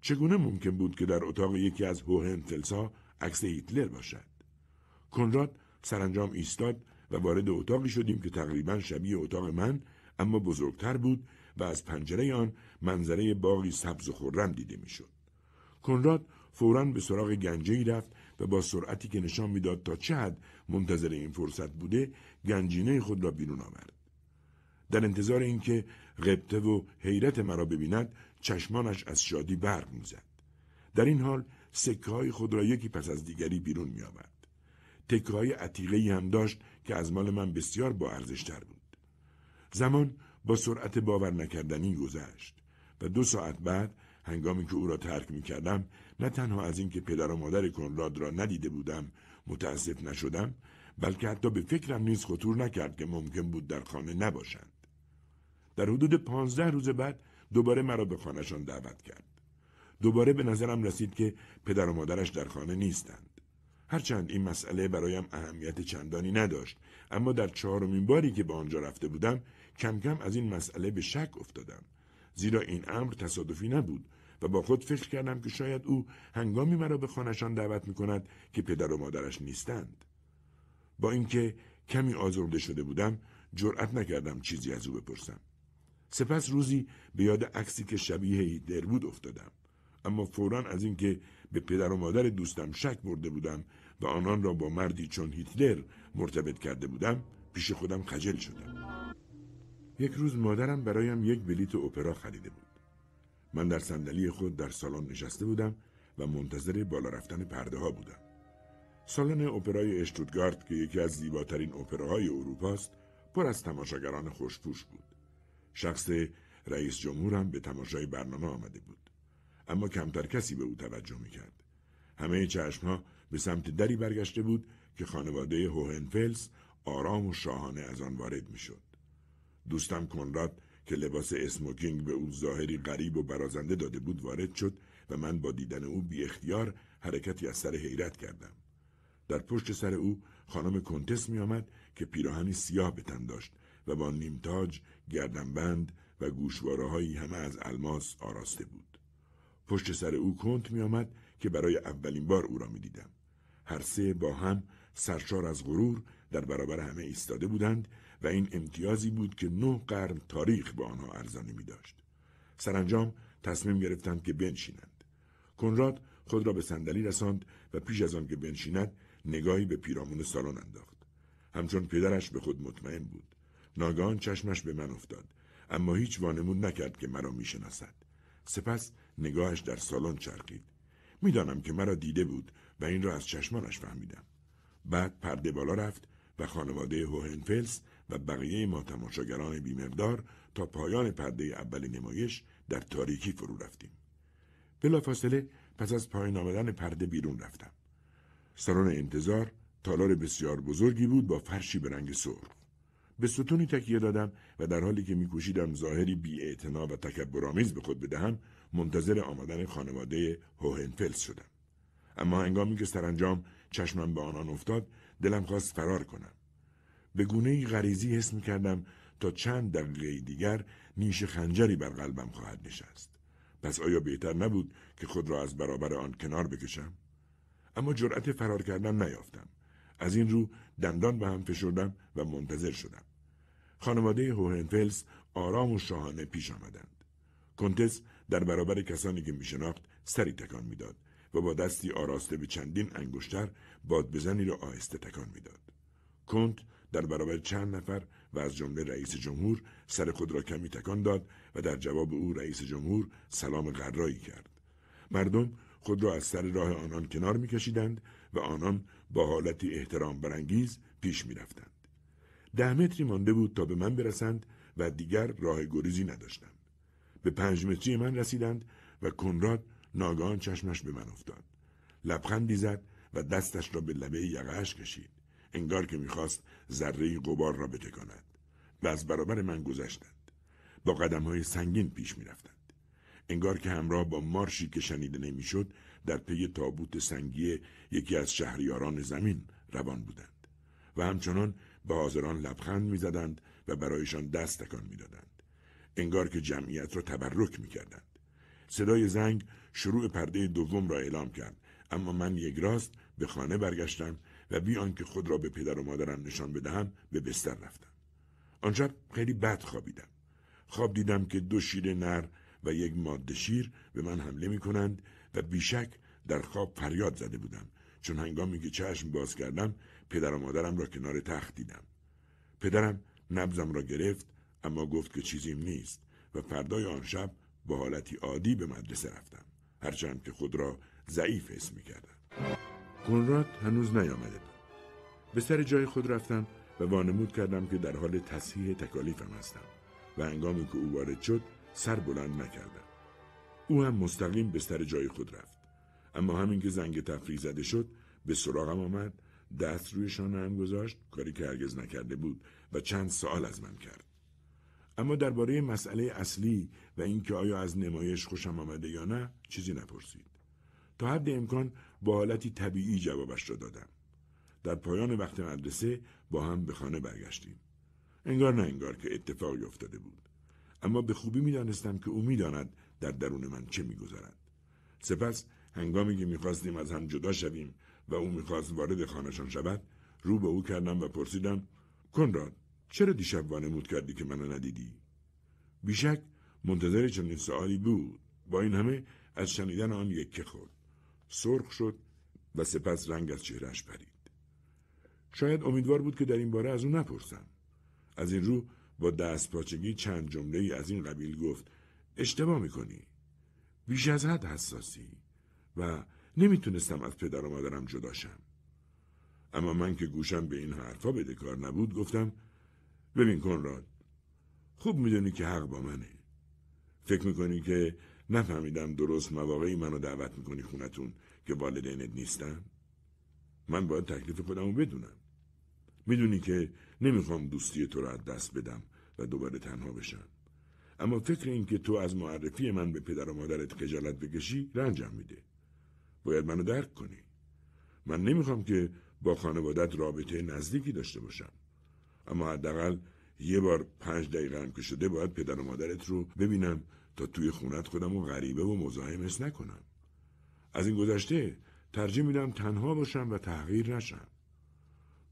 چگونه ممکن بود که در اتاق یکی از هوهن تلسا عکس هیتلر باشد؟ کنراد سرانجام ایستاد و وارد اتاقی شدیم که تقریبا شبیه اتاق من اما بزرگتر بود و از پنجره آن منظره باغی سبز و خورم دیده میشد. کنراد فورا به سراغ گنجه ای رفت و با سرعتی که نشان میداد تا چه حد منتظر این فرصت بوده گنجینه خود را بیرون آورد. در انتظار اینکه غبطه و حیرت مرا ببیند چشمانش از شادی برق میزد در این حال سکه های خود را یکی پس از دیگری بیرون می آورد. تکه های عتیقه هم داشت که از مال من بسیار با ارزشتر بود. زمان با سرعت باور نکردنی گذشت و دو ساعت بعد هنگامی که او را ترک می کردم نه تنها از اینکه پدر و مادر کنراد را ندیده بودم متاسف نشدم بلکه حتی به فکرم نیز خطور نکرد که ممکن بود در خانه نباشند. در حدود پانزده روز بعد دوباره مرا به خانهشان دعوت کرد. دوباره به نظرم رسید که پدر و مادرش در خانه نیستند. هرچند این مسئله برایم اهمیت چندانی نداشت اما در چهارمین باری که به آنجا رفته بودم کم کم از این مسئله به شک افتادم زیرا این امر تصادفی نبود و با خود فکر کردم که شاید او هنگامی مرا به خانهشان دعوت می کند که پدر و مادرش نیستند با اینکه کمی آزرده شده بودم جرأت نکردم چیزی از او بپرسم سپس روزی به یاد عکسی که شبیه هیتلر بود افتادم اما فورا از اینکه به پدر و مادر دوستم شک برده بودم و آنان را با مردی چون هیتلر مرتبط کرده بودم پیش خودم خجل شدم یک روز مادرم برایم یک بلیت اپرا خریده بود من در صندلی خود در سالن نشسته بودم و منتظر بالا رفتن پرده ها بودم سالن اپرای اشتوتگارت که یکی از زیباترین اپراهای اروپاست پر از تماشاگران خوشپوش بود شخص رئیس جمهورم به تماشای برنامه آمده بود اما کمتر کسی به او توجه میکرد همه ها به سمت دری برگشته بود که خانواده هوهنفلس آرام و شاهانه از آن وارد میشد دوستم کنراد که لباس اسموکینگ به او ظاهری غریب و برازنده داده بود وارد شد و من با دیدن او بی اختیار حرکتی از سر حیرت کردم در پشت سر او خانم کنتس می که پیراهنی سیاه به تن داشت و با نیمتاج، گردنبند و گوشواره هایی همه از الماس آراسته بود. پشت سر او کنت می آمد که برای اولین بار او را می دیدم. هر سه با هم سرشار از غرور در برابر همه ایستاده بودند و این امتیازی بود که نه قرن تاریخ به آنها ارزانی می داشت. سرانجام تصمیم گرفتند که بنشینند. کنراد خود را به صندلی رساند و پیش از آن که بنشیند نگاهی به پیرامون سالن انداخت. همچون پدرش به خود مطمئن بود. ناگان چشمش به من افتاد اما هیچ وانمون نکرد که مرا میشناسد سپس نگاهش در سالن چرخید میدانم که مرا دیده بود و این را از چشمانش فهمیدم بعد پرده بالا رفت و خانواده هوهنفلس و بقیه ما تماشاگران بیمقدار تا پایان پرده اول نمایش در تاریکی فرو رفتیم بلافاصله پس از پایین آمدن پرده بیرون رفتم سالن انتظار تالار بسیار بزرگی بود با فرشی به رنگ سرخ به ستونی تکیه دادم و در حالی که میکوشیدم ظاهری بی و تکبرآمیز به خود بدهم منتظر آمدن خانواده هوهنفلس شدم اما هنگامی که سرانجام چشمم به آنان افتاد دلم خواست فرار کنم به گونه غریزی حس می کردم تا چند دقیقه دیگر نیش خنجری بر قلبم خواهد نشست پس آیا بهتر نبود که خود را از برابر آن کنار بکشم اما جرأت فرار کردن نیافتم از این رو دندان به هم فشردم و منتظر شدم. خانواده هوهنفلس آرام و شاهانه پیش آمدند. کنتس در برابر کسانی که میشناخت سری تکان میداد و با دستی آراسته به چندین انگشتر بزنی را آهسته تکان میداد. کنت در برابر چند نفر و از جمله رئیس جمهور سر خود را کمی تکان داد و در جواب او رئیس جمهور سلام غرایی کرد. مردم خود را از سر راه آنان کنار میکشیدند و آنان با حالتی احترام برانگیز پیش می رفتند. ده متری مانده بود تا به من برسند و دیگر راه گریزی نداشتند به پنج متری من رسیدند و کنراد ناگان چشمش به من افتاد. لبخندی زد و دستش را به لبه یقهش کشید. انگار که میخواست ذره قبار را بتکاند و از برابر من گذشتند. با قدم های سنگین پیش رفتند انگار که همراه با مارشی که شنیده نمیشد در پی تابوت سنگی یکی از شهریاران زمین روان بودند و همچنان به حاضران لبخند میزدند و برایشان دست تکان میدادند انگار که جمعیت را تبرک میکردند صدای زنگ شروع پرده دوم را اعلام کرد اما من یک راست به خانه برگشتم و بیان که خود را به پدر و مادرم نشان بدهم به بستر رفتم آنجا خیلی بد خوابیدم خواب دیدم که دو شیر نر و یک ماده شیر به من حمله می کنند و بیشک در خواب فریاد زده بودم چون هنگامی که چشم باز کردم پدر و مادرم را کنار تخت دیدم پدرم نبزم را گرفت اما گفت که چیزیم نیست و فردای آن شب با حالتی عادی به مدرسه رفتم هرچند که خود را ضعیف حس می کردم کنراد هنوز نیامده بود به سر جای خود رفتم و وانمود کردم که در حال تصحیح تکالیفم هستم و هنگامی که او وارد شد سر بلند نکردم او هم مستقیم به سر جای خود رفت اما همین که زنگ تفریح زده شد به سراغم آمد دست روی شانه هم گذاشت کاری که هرگز نکرده بود و چند سوال از من کرد اما درباره مسئله اصلی و اینکه آیا از نمایش خوشم آمده یا نه چیزی نپرسید تا حد امکان با حالتی طبیعی جوابش را دادم در پایان وقت مدرسه با هم به خانه برگشتیم انگار نه انگار که اتفاقی افتاده بود اما به خوبی میدانستم که او میداند در درون من چه میگذرد سپس هنگامی که میخواستیم از هم جدا شویم و او میخواست وارد خانهشان شود رو به او کردم و پرسیدم کنراد چرا دیشب وانمود کردی که منو ندیدی بیشک منتظر چنین سوالی بود با این همه از شنیدن آن که خورد سرخ شد و سپس رنگ از چهرهش پرید شاید امیدوار بود که در این باره از او نپرسم از این رو با دست پاچگی چند جمله از این قبیل گفت اشتباه میکنی بیش از حد حساسی و نمیتونستم از پدر و مادرم جداشم اما من که گوشم به این حرفا بده کار نبود گفتم ببین کنراد خوب میدونی که حق با منه فکر میکنی که نفهمیدم درست مواقعی منو دعوت میکنی خونتون که والدینت نیستن من باید تکلیف خودمو بدونم میدونی که نمیخوام دوستی تو را از دست بدم و دوباره تنها بشم اما فکر این که تو از معرفی من به پدر و مادرت خجالت بکشی رنجم میده باید منو درک کنی من نمیخوام که با خانوادت رابطه نزدیکی داشته باشم اما حداقل یه بار پنج دقیقه هم که شده باید پدر و مادرت رو ببینم تا توی خونت خودم و غریبه و مزاحم حس نکنم از این گذشته ترجیح میدم تنها باشم و تغییر نشم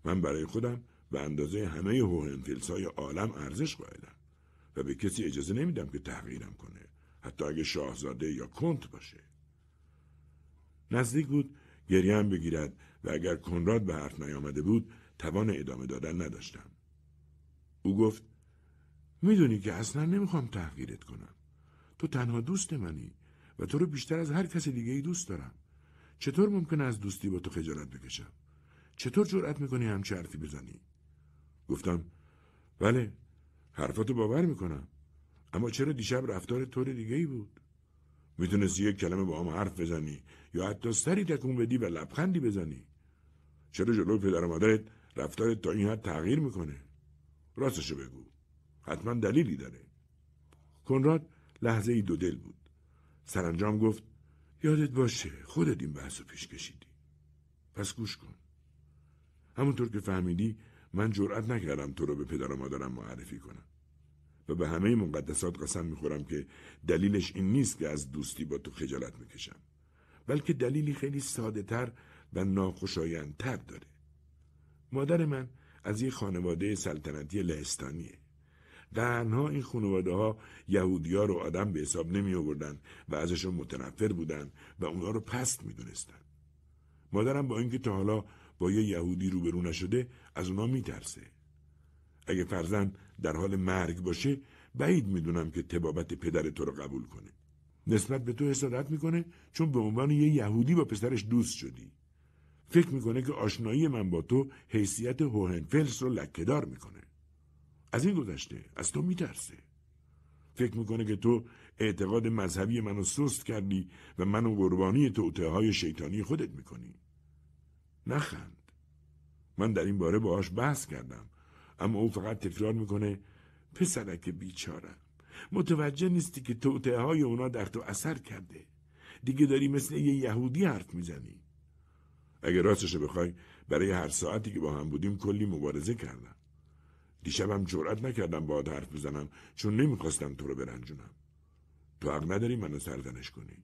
من برای خودم به اندازه همه هوهنفیلس های عالم ارزش قائلم و به کسی اجازه نمیدم که تغییرم کنه حتی اگه شاهزاده یا کنت باشه نزدیک بود گریم بگیرد و اگر کنراد به حرف نیامده بود توان ادامه دادن نداشتم او گفت میدونی که اصلا نمیخوام تغییرت کنم تو تنها دوست منی و تو رو بیشتر از هر کس دیگه ای دوست دارم چطور ممکن از دوستی با تو خجالت بکشم چطور جرأت میکنی همچه حرفی بزنی گفتم بله حرفاتو باور میکنم اما چرا دیشب رفتار طور دیگه ای بود میتونستی یک کلمه با هم حرف بزنی یا حتی سری تکون بدی و لبخندی بزنی چرا جلو پدر و مادرت رفتارت تا این حد تغییر میکنه راستشو بگو حتما دلیلی داره کنراد لحظه ای دو دل بود سرانجام گفت یادت باشه خودت این بحث رو پیش کشیدی پس گوش کن همونطور که فهمیدی من جرأت نکردم تو رو به پدر و مادرم معرفی کنم و به همه مقدسات قسم میخورم که دلیلش این نیست که از دوستی با تو خجالت میکشم بلکه دلیلی خیلی ساده تر و ناخوشایندتر داره مادر من از یه خانواده سلطنتی لهستانیه قرنها این خانواده ها یهودی ها رو آدم به حساب نمی آوردن و ازشون متنفر بودن و اونها رو پست می مادرم با اینکه تا حالا با یه یهودی روبرو نشده از اونا میترسه اگه فرزند در حال مرگ باشه بعید میدونم که تبابت پدر تو رو قبول کنه نسبت به تو حسادت میکنه چون به عنوان یه یهودی با پسرش دوست شدی فکر میکنه که آشنایی من با تو حیثیت هوهنفلس رو لکهدار میکنه از این گذشته از تو میترسه فکر میکنه که تو اعتقاد مذهبی منو سست کردی و منو قربانی تو های شیطانی خودت میکنی نخند من در این باره باهاش بحث کردم اما او فقط تکرار میکنه پسرک بیچارم متوجه نیستی که توطعه های اونا در تو اثر کرده دیگه داری مثل یه یهودی حرف میزنی اگه راستش بخوای برای هر ساعتی که با هم بودیم کلی مبارزه کردم دیشبم جرأت نکردم باهات حرف بزنم چون نمیخواستم تو رو برنجونم تو حق نداری منو سرزنش کنی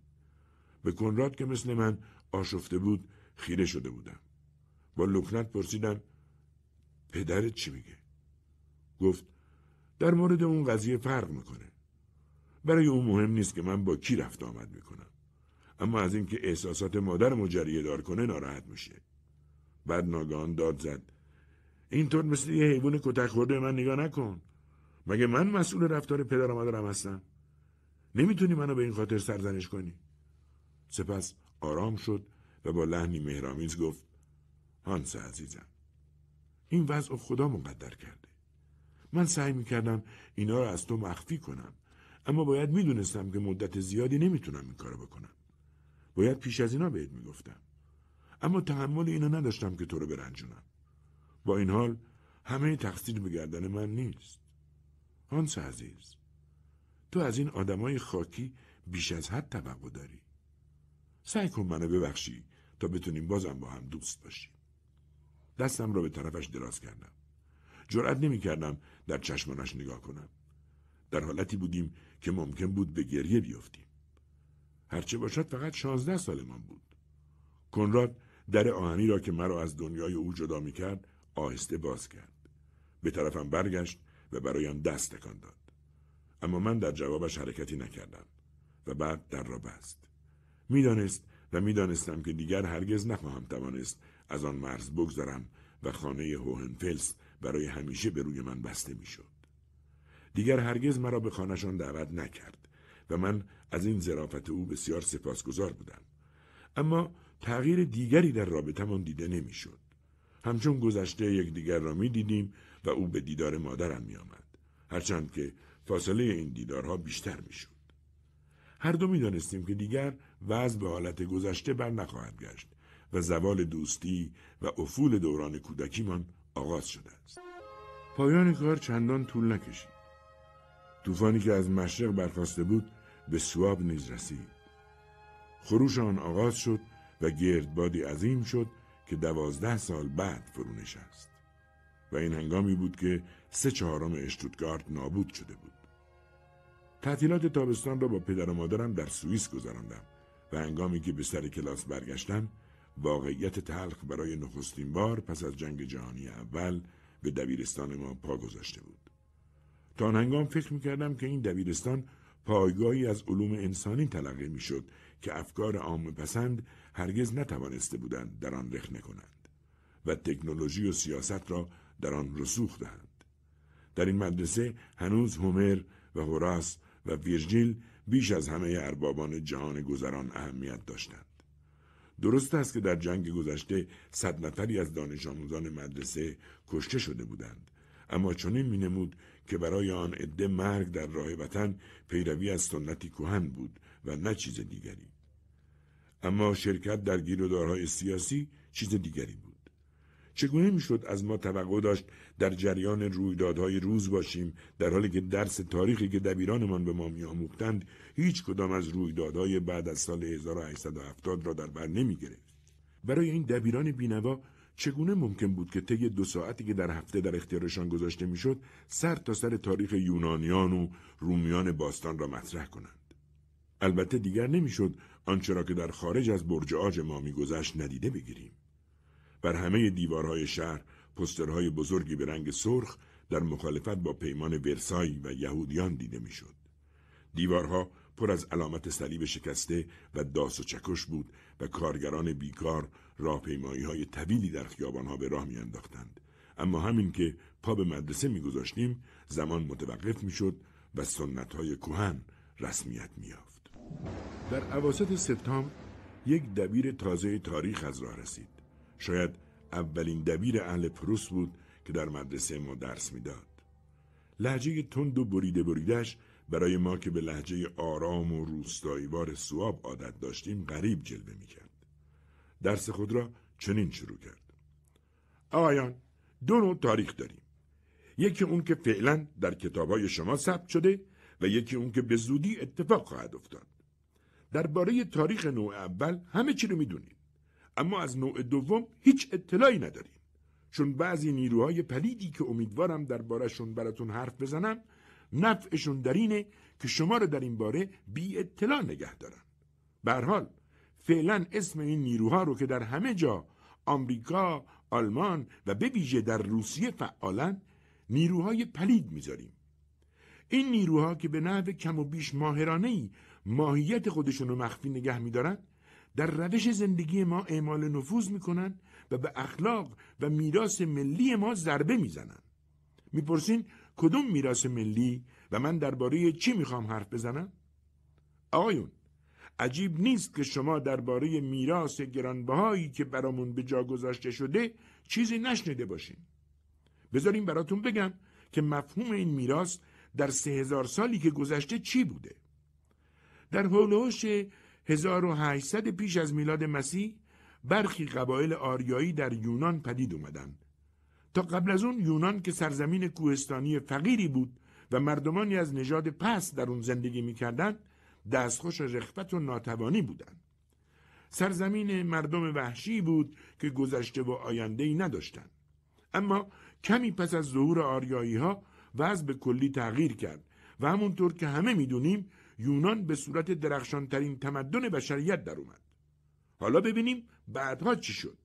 به کنراد که مثل من آشفته بود خیره شده بودم با لکنت پرسیدن پدرت چی میگه؟ گفت در مورد اون قضیه فرق میکنه. برای اون مهم نیست که من با کی رفت آمد میکنم. اما از اینکه احساسات مادر مجریه دار کنه ناراحت میشه. بعد ناگان داد زد. اینطور مثل یه حیوان کتک خورده من نگاه نکن. مگه من مسئول رفتار پدر و مادرم هستم؟ نمیتونی منو به این خاطر سرزنش کنی؟ سپس آرام شد و با لحنی مهرامیز گفت هانس عزیزم این وضع خدا مقدر کرده من سعی میکردم اینا رو از تو مخفی کنم اما باید میدونستم که مدت زیادی نمیتونم این کارو بکنم باید پیش از اینا بهت میگفتم اما تحمل اینو نداشتم که تو رو برنجونم با این حال همه تقصیر به گردن من نیست هانس عزیز تو از این آدمای خاکی بیش از حد توقع داری سعی کن منو ببخشی تا بتونیم بازم با هم دوست باشیم دستم را به طرفش دراز کردم جرأت نمیکردم در چشمانش نگاه کنم در حالتی بودیم که ممکن بود به گریه بیفتیم هرچه باشد فقط شانزده من بود کنراد در آهنی را که مرا از دنیای او جدا میکرد آهسته باز کرد به طرفم برگشت و برایم دست تکان داد اما من در جوابش حرکتی نکردم و بعد در را بست میدانست و میدانستم که دیگر هرگز نخواهم توانست از آن مرز بگذرم و خانه هوهنفلس برای همیشه به روی من بسته میشد. دیگر هرگز مرا به خانهشان دعوت نکرد و من از این ظرافت او بسیار سپاسگزار بودم. اما تغییر دیگری در رابطمان دیده نمیشد. همچون گذشته یکدیگر را می دیدیم و او به دیدار مادرم می آمد. هرچند که فاصله این دیدارها بیشتر می هر دو می دانستیم که دیگر وضع به حالت گذشته بر نخواهد گشت و زوال دوستی و افول دوران کودکیمان آغاز شده است. پایان کار چندان طول نکشید. طوفانی که از مشرق برخواسته بود به سواب نیز رسید. خروش آن آغاز شد و گردبادی عظیم شد که دوازده سال بعد فرو نشست. و این هنگامی بود که سه چهارم اشتوتگارت نابود شده بود. تعطیلات تابستان را با پدر و مادرم در سوئیس گذراندم و هنگامی که به سر کلاس برگشتم واقعیت تلخ برای نخستین بار پس از جنگ جهانی اول به دبیرستان ما پا گذاشته بود. تا هنگام فکر میکردم که این دبیرستان پایگاهی از علوم انسانی تلقی میشد که افکار عام پسند هرگز نتوانسته بودند در آن رخنه کنند و تکنولوژی و سیاست را در آن رسوخ دهند. در این مدرسه هنوز هومر و هوراس و ویرجیل بیش از همه اربابان جهان گذران اهمیت داشتند. درست است که در جنگ گذشته صد نفری از دانش آموزان مدرسه کشته شده بودند اما چنین مینمود که برای آن عده مرگ در راه وطن پیروی از سنتی کهن بود و نه چیز دیگری اما شرکت در گیرودارهای سیاسی چیز دیگری بود چگونه میشد از ما توقع داشت در جریان رویدادهای روز باشیم در حالی که درس تاریخی که دبیرانمان به ما میآموختند هیچ کدام از رویدادهای بعد از سال 1870 را در بر نمیگرفت برای این دبیران بینوا چگونه ممکن بود که طی دو ساعتی که در هفته در اختیارشان گذاشته میشد سر تا سر تاریخ یونانیان و رومیان باستان را مطرح کنند البته دیگر نمیشد آنچه که در خارج از برج آج ما میگذشت ندیده بگیریم بر همه دیوارهای شهر پسترهای بزرگی به رنگ سرخ در مخالفت با پیمان ورسای و یهودیان دیده میشد. دیوارها پر از علامت صلیب شکسته و داس و چکش بود و کارگران بیکار پیمایی های طویلی در خیابانها به راه میانداختند. اما همین که پا به مدرسه میگذاشتیم زمان متوقف میشد و سنت های کوهن رسمیت میافت. در عواسط سپتامبر یک دبیر تازه تاریخ از راه رسید. شاید اولین دبیر اهل پروس بود که در مدرسه ما درس میداد. لحجه تند و بریده بریدش برای ما که به لحجه آرام و روستاییوار سواب عادت داشتیم غریب جلوه کرد. درس خود را چنین شروع کرد. آقایان دو نوع تاریخ داریم. یکی اون که فعلا در کتابهای شما ثبت شده و یکی اون که به زودی اتفاق خواهد افتاد. درباره تاریخ نوع اول همه چی رو میدونید. اما از نوع دوم هیچ اطلاعی نداریم چون بعضی نیروهای پلیدی که امیدوارم بارشون براتون حرف بزنم نفعشون در اینه که شما رو در این باره بی اطلاع نگه دارن به حال فعلا اسم این نیروها رو که در همه جا آمریکا، آلمان و به ویژه در روسیه فعالن نیروهای پلید میذاریم این نیروها که به نحو کم و بیش ماهرانه ماهیت خودشون رو مخفی نگه میدارن در روش زندگی ما اعمال نفوذ میکنن و به اخلاق و میراث ملی ما ضربه میزنن میپرسین کدوم میراث ملی و من درباره چی میخوام حرف بزنم آقایون عجیب نیست که شما درباره میراث گرانبهایی که برامون به جا گذاشته شده چیزی نشنیده باشین بذارین براتون بگم که مفهوم این میراث در سه هزار سالی که گذشته چی بوده در حولوش 1800 پیش از میلاد مسیح برخی قبایل آریایی در یونان پدید آمدند تا قبل از اون یونان که سرزمین کوهستانی فقیری بود و مردمانی از نژاد پس در اون زندگی میکردند دستخوش رخفت و ناتوانی بودند سرزمین مردم وحشی بود که گذشته و آینده ای نداشتند اما کمی پس از ظهور آریایی ها وضع به کلی تغییر کرد و همونطور که همه میدونیم یونان به صورت درخشانترین تمدن بشریت در اومد. حالا ببینیم بعدها چی شد.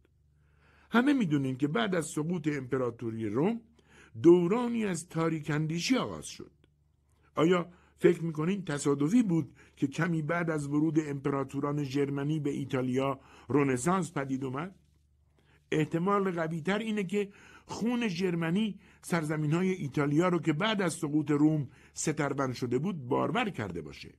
همه میدونیم که بعد از سقوط امپراتوری روم دورانی از تاریک آغاز شد. آیا فکر میکنین تصادفی بود که کمی بعد از ورود امپراتوران جرمنی به ایتالیا رونسانس پدید اومد؟ احتمال قویتر اینه که خون جرمنی سرزمین های ایتالیا رو که بعد از سقوط روم سترون شده بود بارور کرده باشه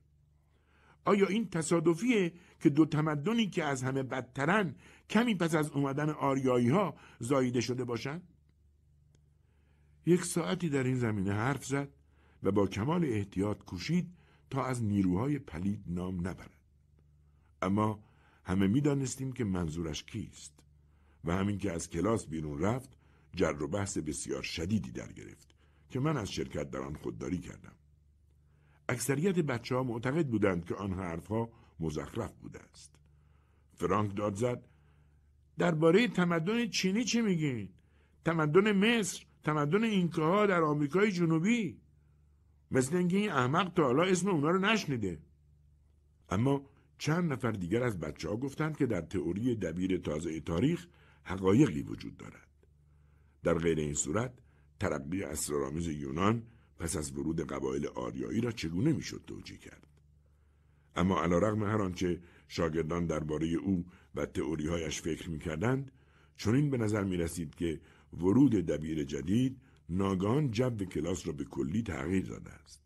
آیا این تصادفیه که دو تمدنی که از همه بدترن کمی پس از اومدن آریایی ها زاییده شده باشند؟ یک ساعتی در این زمینه حرف زد و با کمال احتیاط کوشید تا از نیروهای پلید نام نبرد. اما همه دانستیم که منظورش کیست و همین که از کلاس بیرون رفت جر و بحث بسیار شدیدی در گرفت که من از شرکت در آن خودداری کردم اکثریت بچه ها معتقد بودند که آن حرفها مزخرف بوده است فرانک داد زد درباره تمدن چینی چی میگین تمدن مصر تمدن اینکاها در آمریکای جنوبی مثل اینکه این احمق تا حالا اسم اونا رو نشنیده اما چند نفر دیگر از بچه ها گفتند که در تئوری دبیر تازه تاریخ حقایقی وجود دارد در غیر این صورت ترقی اسرارآمیز یونان پس از ورود قبایل آریایی را چگونه میشد توجیه کرد اما علیرغم هر آنچه شاگردان درباره او و تئوریهایش فکر میکردند چنین به نظر میرسید که ورود دبیر جدید ناگان جو کلاس را به کلی تغییر داده است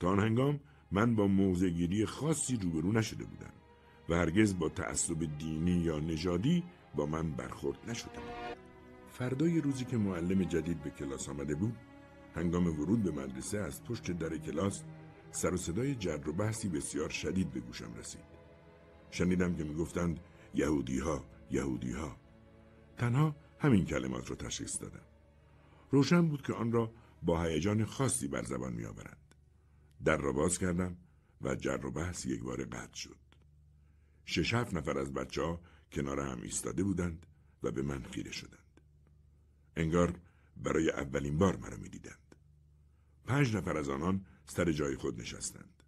تا آن هنگام من با موضعگیری خاصی روبرو نشده بودم و هرگز با تعصب دینی یا نژادی با من برخورد نشده بودم فردای روزی که معلم جدید به کلاس آمده بود هنگام ورود به مدرسه از پشت در کلاس سر و صدای جر و بحثی بسیار شدید به گوشم رسید شنیدم که میگفتند یهودی ها یهودی ها تنها همین کلمات را تشخیص دادم روشن بود که آن را با هیجان خاصی بر زبان میآورند در را باز کردم و جر و بحث یک بار قطع شد شش هفت نفر از بچه ها کنار هم ایستاده بودند و به من خیره شدند انگار برای اولین بار مرا میدیدند. پنج نفر از آنان سر جای خود نشستند.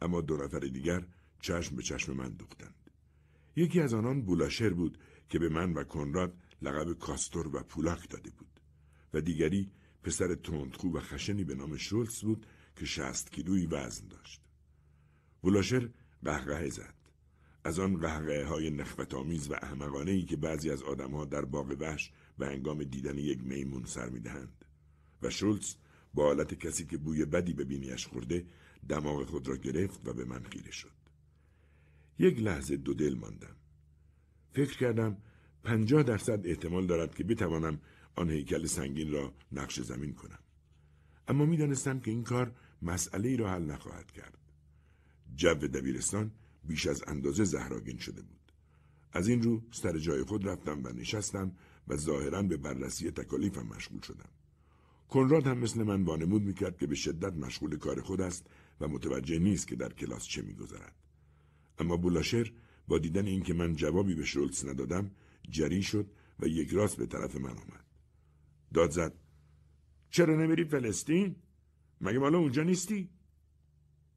اما دو نفر دیگر چشم به چشم من دوختند. یکی از آنان بولاشر بود که به من و کنراد لقب کاستور و پولاک داده بود و دیگری پسر تندخو و خشنی به نام شولز بود که شست کیلوی وزن داشت. بولاشر قهقه زد. از آن قهقه های نخوت آمیز و احمقانه ای که بعضی از آدمها در باغ وحش و هنگام دیدن یک میمون سر میدهند و شولز با حالت کسی که بوی بدی به بینیش خورده دماغ خود را گرفت و به من خیره شد یک لحظه دو دل ماندم فکر کردم پنجاه درصد احتمال دارد که بتوانم آن هیکل سنگین را نقش زمین کنم اما میدانستم که این کار مسئله ای را حل نخواهد کرد جو دبیرستان بیش از اندازه زهراگین شده بود از این رو سر جای خود رفتم و نشستم و ظاهرا به بررسی تکالیفم مشغول شدم. کنراد هم مثل من وانمود میکرد که به شدت مشغول کار خود است و متوجه نیست که در کلاس چه میگذرد. اما بولاشر با دیدن اینکه من جوابی به شولتس ندادم جری شد و یک راست به طرف من آمد. داد زد چرا نمیری فلسطین؟ مگه مالا اونجا نیستی؟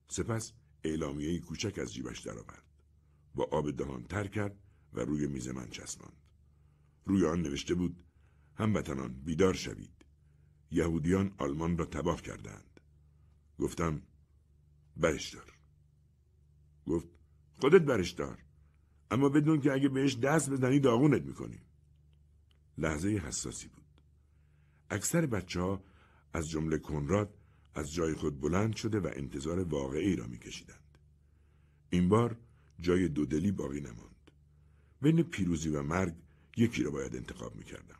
سپس اعلامیه کوچک از جیبش درآورد با آب دهان تر کرد و روی میز من چسباند روی آن نوشته بود هموطنان بیدار شوید یهودیان آلمان را تباه کردند گفتم برش دار گفت خودت برش دار اما بدون که اگه بهش دست بزنی داغونت میکنی لحظه حساسی بود اکثر بچه ها از جمله کنراد از جای خود بلند شده و انتظار واقعی را میکشیدند این بار جای دودلی باقی نماند بین پیروزی و مرگ یکی را باید انتخاب میکردم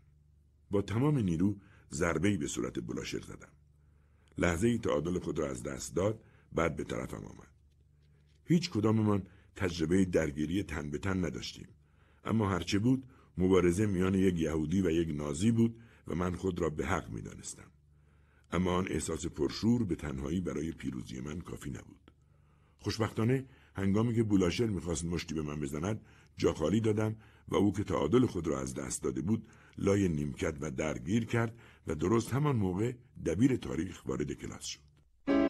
با تمام نیرو ضربه به صورت بلاشر زدم لحظه ای تعادل خود را از دست داد بعد به طرفم آمد هیچ من تجربه درگیری تن به تن نداشتیم اما هرچه بود مبارزه میان یک یهودی و یک نازی بود و من خود را به حق می دانستم. اما آن احساس پرشور به تنهایی برای پیروزی من کافی نبود. خوشبختانه هنگامی که بولاشر میخواست مشتی به من بزند جا خالی دادم و او که تعادل خود را از دست داده بود لای نیمکت و درگیر کرد و درست همان موقع دبیر تاریخ وارد کلاس شد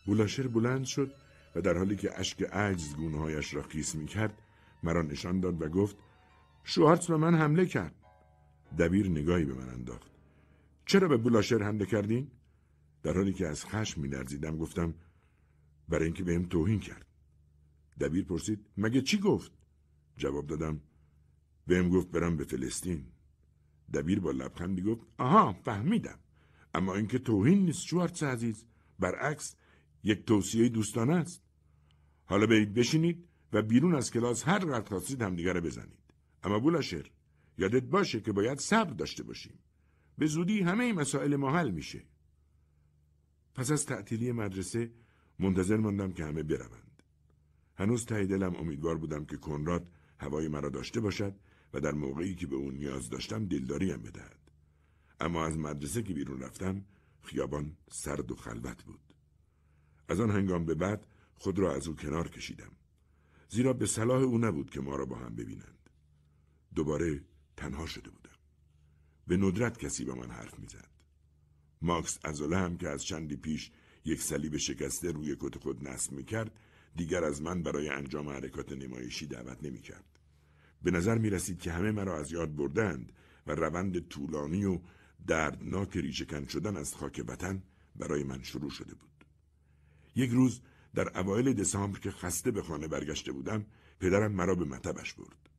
بولاشر بلند شد و در حالی که اشک عجز گونههایش را خیس می کرد مرا نشان داد و گفت شوارتس به من حمله کرد دبیر نگاهی به من انداخت چرا به بولاشر حمله کردین در حالی که از خشم میلرزیدم گفتم برای اینکه بهم توهین کرد دبیر پرسید مگه چی گفت جواب دادم بهم گفت برم به فلسطین دبیر با لبخندی گفت آها فهمیدم اما اینکه توهین نیست شوارتس عزیز برعکس یک توصیه دوستانه است حالا برید بشینید و بیرون از کلاس هر قدر خواستید همدیگر بزنید اما بولاشر یادت باشه که باید صبر داشته باشیم به زودی همه مسائل ما حل میشه پس از تعطیلی مدرسه منتظر ماندم که همه بروند هنوز ته دلم امیدوار بودم که کنراد هوای مرا داشته باشد و در موقعی که به اون نیاز داشتم دلداریم بدهد اما از مدرسه که بیرون رفتم خیابان سرد و خلوت بود از آن هنگام به بعد خود را از او کنار کشیدم زیرا به صلاح او نبود که ما را با هم ببینند دوباره تنها شده بودم به ندرت کسی به من حرف میزد ماکس از هم که از چندی پیش یک صلیب شکسته روی کت خود نصب میکرد دیگر از من برای انجام حرکات نمایشی دعوت نمیکرد به نظر می رسید که همه مرا از یاد بردند و روند طولانی و دردناک ریشکن شدن از خاک وطن برای من شروع شده بود. یک روز در اوایل دسامبر که خسته به خانه برگشته بودم پدرم مرا به مطبش برد.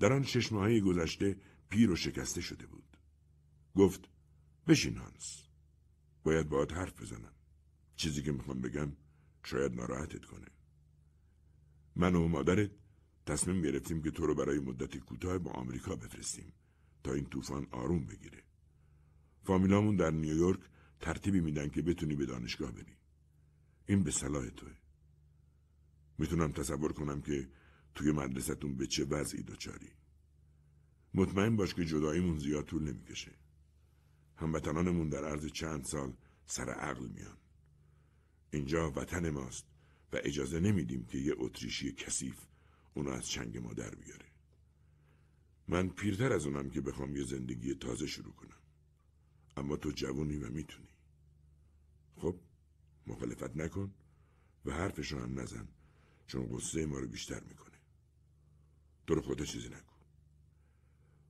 در آن شش ماهه گذشته پیر و شکسته شده بود. گفت بشین هانس. باید باید حرف بزنم. چیزی که میخوام بگم شاید ناراحتت کنه. من و مادرت تصمیم گرفتیم که تو رو برای مدتی کوتاه با آمریکا بفرستیم تا این طوفان آروم بگیره فامیلامون در نیویورک ترتیبی میدن که بتونی به دانشگاه بری این به صلاح توه میتونم تصور کنم که توی مدرسهتون به چه وضعی دچاری مطمئن باش که جداییمون زیاد طول نمیکشه هموطنانمون در عرض چند سال سر عقل میان اینجا وطن ماست و اجازه نمیدیم که یه اتریشی کثیف اونو از چنگ ما در بیاره من پیرتر از اونم که بخوام یه زندگی تازه شروع کنم اما تو جوونی و میتونی خب مخالفت نکن و حرفشو هم نزن چون قصه ما رو بیشتر میکنه تو رو خودت چیزی نگو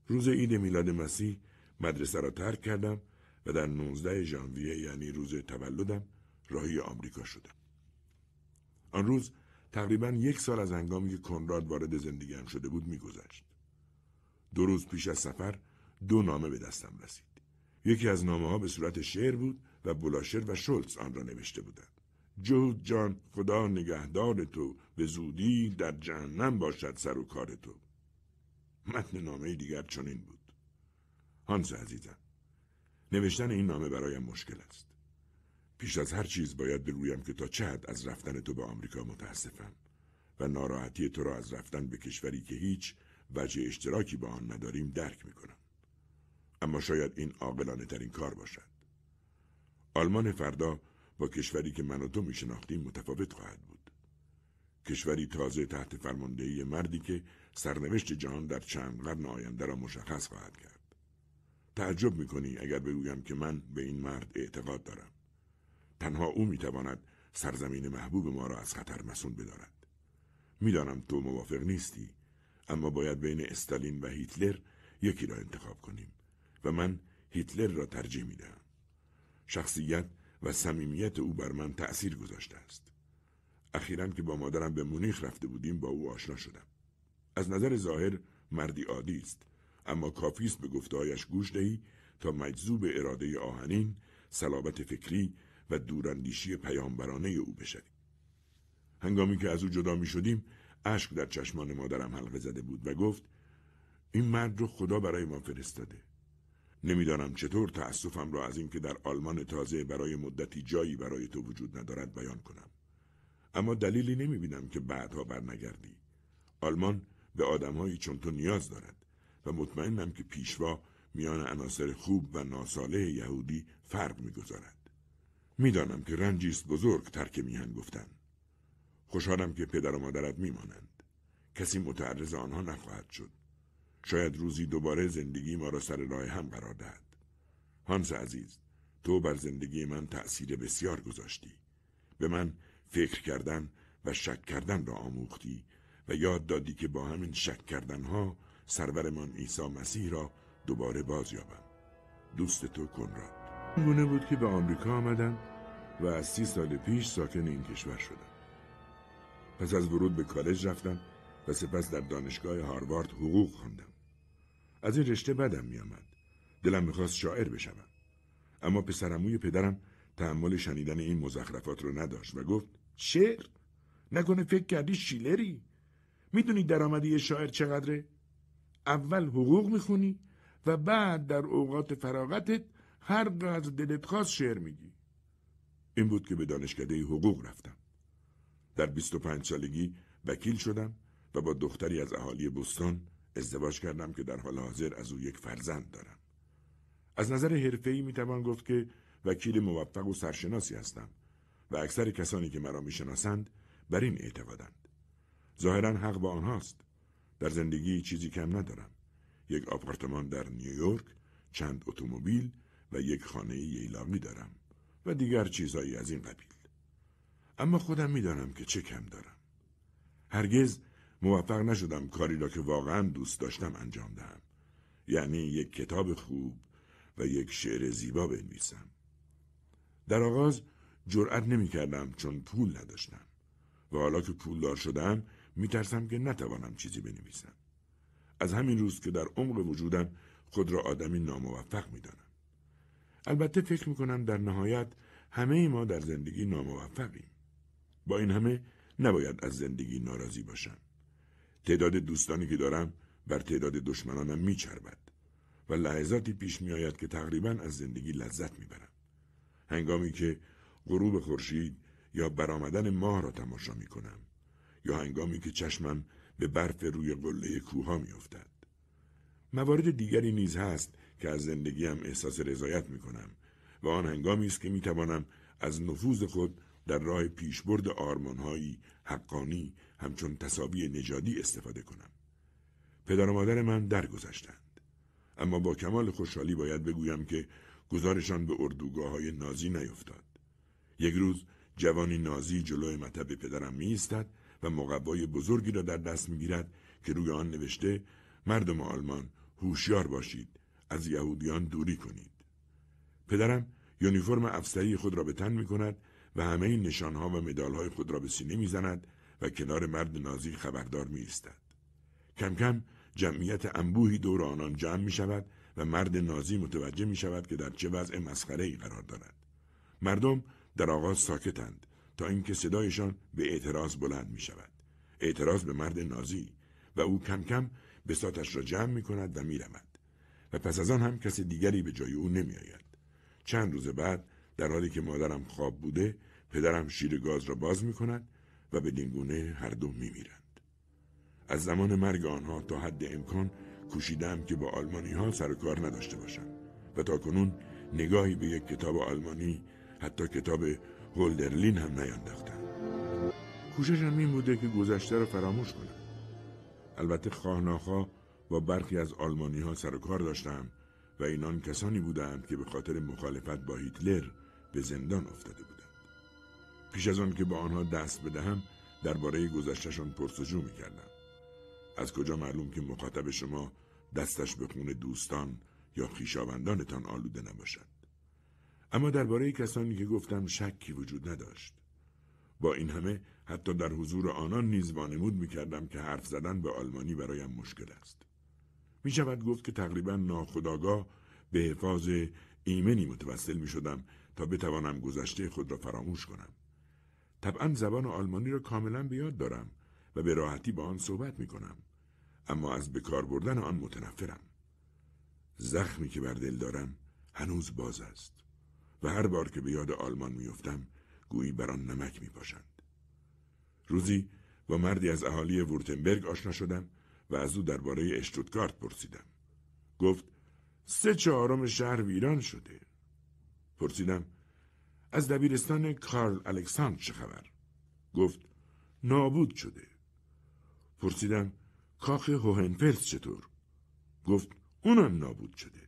روز عید میلاد مسیح مدرسه را ترک کردم و در 19 ژانویه یعنی روز تولدم راهی آمریکا شدم آن روز تقریبا یک سال از انگامی که کنراد وارد زندگیم شده بود میگذشت. دو روز پیش از سفر دو نامه به دستم رسید. یکی از نامه ها به صورت شعر بود و بلاشر و شولتز آن را نوشته بودند. جود جان خدا نگهدار تو به زودی در جهنم باشد سر و کار تو. متن نامه دیگر چنین بود. هانس عزیزم نوشتن این نامه برایم مشکل است. پیش از هر چیز باید بگویم که تا چه حد از رفتن تو به آمریکا متاسفم و ناراحتی تو را از رفتن به کشوری که هیچ وجه اشتراکی با آن نداریم درک میکنم اما شاید این عاقلانه ترین کار باشد آلمان فردا با کشوری که من و تو میشناختیم متفاوت خواهد بود کشوری تازه تحت فرماندهی مردی که سرنوشت جهان در چند قرن آینده را مشخص خواهد کرد تعجب میکنی اگر بگویم که من به این مرد اعتقاد دارم تنها او میتواند سرزمین محبوب ما را از خطر مسون بدارد میدانم تو موافق نیستی اما باید بین استالین و هیتلر یکی را انتخاب کنیم و من هیتلر را ترجیح دهم. شخصیت و صمیمیت او بر من تأثیر گذاشته است اخیرا که با مادرم به مونیخ رفته بودیم با او آشنا شدم از نظر ظاهر مردی عادی است اما کافی است به گفتهایش گوش دهی تا مجذوب اراده آهنین صلابت فکری و دوراندیشی پیامبرانه او بشویم هنگامی که از او جدا می شدیم اشک در چشمان مادرم حلقه زده بود و گفت این مرد رو خدا برای ما فرستاده نمیدانم چطور تأسفم را از اینکه در آلمان تازه برای مدتی جایی برای تو وجود ندارد بیان کنم اما دلیلی نمی بینم که بعدها برنگردی آلمان به آدمهایی چون تو نیاز دارد و مطمئنم که پیشوا میان عناصر خوب و ناساله یهودی فرق میگذارد میدانم که رنجی است بزرگ ترک میهن گفتن خوشحالم که پدر و مادرت میمانند کسی متعرض آنها نخواهد شد شاید روزی دوباره زندگی ما را سر راه هم قرار دهد هانس عزیز تو بر زندگی من تأثیر بسیار گذاشتی به من فکر کردن و شک کردن را آموختی و یاد دادی که با همین شک کردنها سرورمان عیسی مسیح را دوباره باز یابم دوست تو کنراد این گونه بود که به آمریکا آمدم و از سی سال پیش ساکن این کشور شدم. پس از ورود به کالج رفتم و سپس در دانشگاه هاروارد حقوق خواندم. از این رشته بدم میآمد. دلم میخواست شاعر بشوم. اما پسرموی پدرم تحمل شنیدن این مزخرفات رو نداشت و گفت شعر؟ نکنه فکر کردی شیلری؟ میدونی در یه شاعر چقدره؟ اول حقوق میخونی و بعد در اوقات فراغتت هر قدر دلت خواست شعر میگی این بود که به دانشکده حقوق رفتم در 25 سالگی وکیل شدم و با دختری از اهالی بستان ازدواج کردم که در حال حاضر از او یک فرزند دارم از نظر حرفه‌ای میتوان گفت که وکیل موفق و سرشناسی هستم و اکثر کسانی که مرا میشناسند بر این اعتقادند ظاهرا حق با آنهاست در زندگی چیزی کم ندارم یک آپارتمان در نیویورک چند اتومبیل و یک خانه ییلاقی دارم و دیگر چیزایی از این قبیل اما خودم میدانم که چه کم دارم هرگز موفق نشدم کاری را که واقعا دوست داشتم انجام دهم یعنی یک کتاب خوب و یک شعر زیبا بنویسم در آغاز جرأت نمی کردم چون پول نداشتم و حالا که دار شدم میترسم که نتوانم چیزی بنویسم از همین روز که در عمق وجودم خود را آدمی ناموفق دانم. البته فکر میکنم در نهایت همه ما در زندگی ناموفقیم. با این همه نباید از زندگی ناراضی باشم. تعداد دوستانی که دارم بر تعداد دشمنانم میچربد و لحظاتی پیش میآید که تقریبا از زندگی لذت میبرم. هنگامی که غروب خورشید یا برآمدن ماه را تماشا میکنم یا هنگامی که چشمم به برف روی قله کوها میافتد. موارد دیگری نیز هست که از زندگیم احساس رضایت می کنم و آن هنگامی است که می توانم از نفوذ خود در راه پیشبرد آرمانهایی حقانی همچون تصاوی نجادی استفاده کنم. پدر و مادر من درگذشتند. اما با کمال خوشحالی باید بگویم که گزارشان به اردوگاه های نازی نیفتاد. یک روز جوانی نازی جلوی مطب پدرم می و مقوای بزرگی را در دست می گیرد که روی آن نوشته مردم آلمان هوشیار باشید از یهودیان دوری کنید پدرم یونیفرم افسری خود را به تن می کند و همه این نشانها و مدالهای خود را به سینه میزند و کنار مرد نازی خبردار می استد کم کم جمعیت انبوهی دور آنان جمع می شود و مرد نازی متوجه می شود که در چه وضع مسخره ای قرار دارد. مردم در آغاز ساکتند تا اینکه صدایشان به اعتراض بلند می شود. اعتراض به مرد نازی و او کم کم ساتش را جمع می کند و می و پس از آن هم کسی دیگری به جای او نمی آید. چند روز بعد در حالی که مادرم خواب بوده پدرم شیر گاز را باز می کند و به دینگونه هر دو می میرند. از زمان مرگ آنها تا حد امکان کوشیدم که با آلمانی ها سر و کار نداشته باشم و تا کنون نگاهی به یک کتاب آلمانی حتی کتاب هولدرلین هم نیانداختم کوششم این بوده که گذشته را فراموش کنم البته خواه با برخی از آلمانی ها سر و کار داشتم و اینان کسانی بودند که به خاطر مخالفت با هیتلر به زندان افتاده بودند. پیش از آن که با آنها دست بدهم درباره گذشتشان پرسجو میکردم از کجا معلوم که مخاطب شما دستش به خون دوستان یا خیشاوندانتان آلوده نباشد. اما درباره کسانی که گفتم شکی وجود نداشت. با این همه حتی در حضور آنان نیز وانمود میکردم که حرف زدن به آلمانی برایم مشکل است. می شود گفت که تقریبا ناخداگاه به حفاظ ایمنی متوسل می شدم تا بتوانم گذشته خود را فراموش کنم. طبعا زبان آلمانی را کاملا به یاد دارم و به راحتی با آن صحبت می کنم. اما از بکار بردن آن متنفرم. زخمی که بر دل دارم هنوز باز است و هر بار که به یاد آلمان افتم گویی بر آن نمک می پاشند. روزی با مردی از اهالی وورتنبرگ آشنا شدم و از او درباره اشتوتگارت پرسیدم گفت سه چهارم شهر ویران شده پرسیدم از دبیرستان کارل الکساندر چه خبر گفت نابود شده پرسیدم کاخ هوهنفلز چطور گفت اونم نابود شده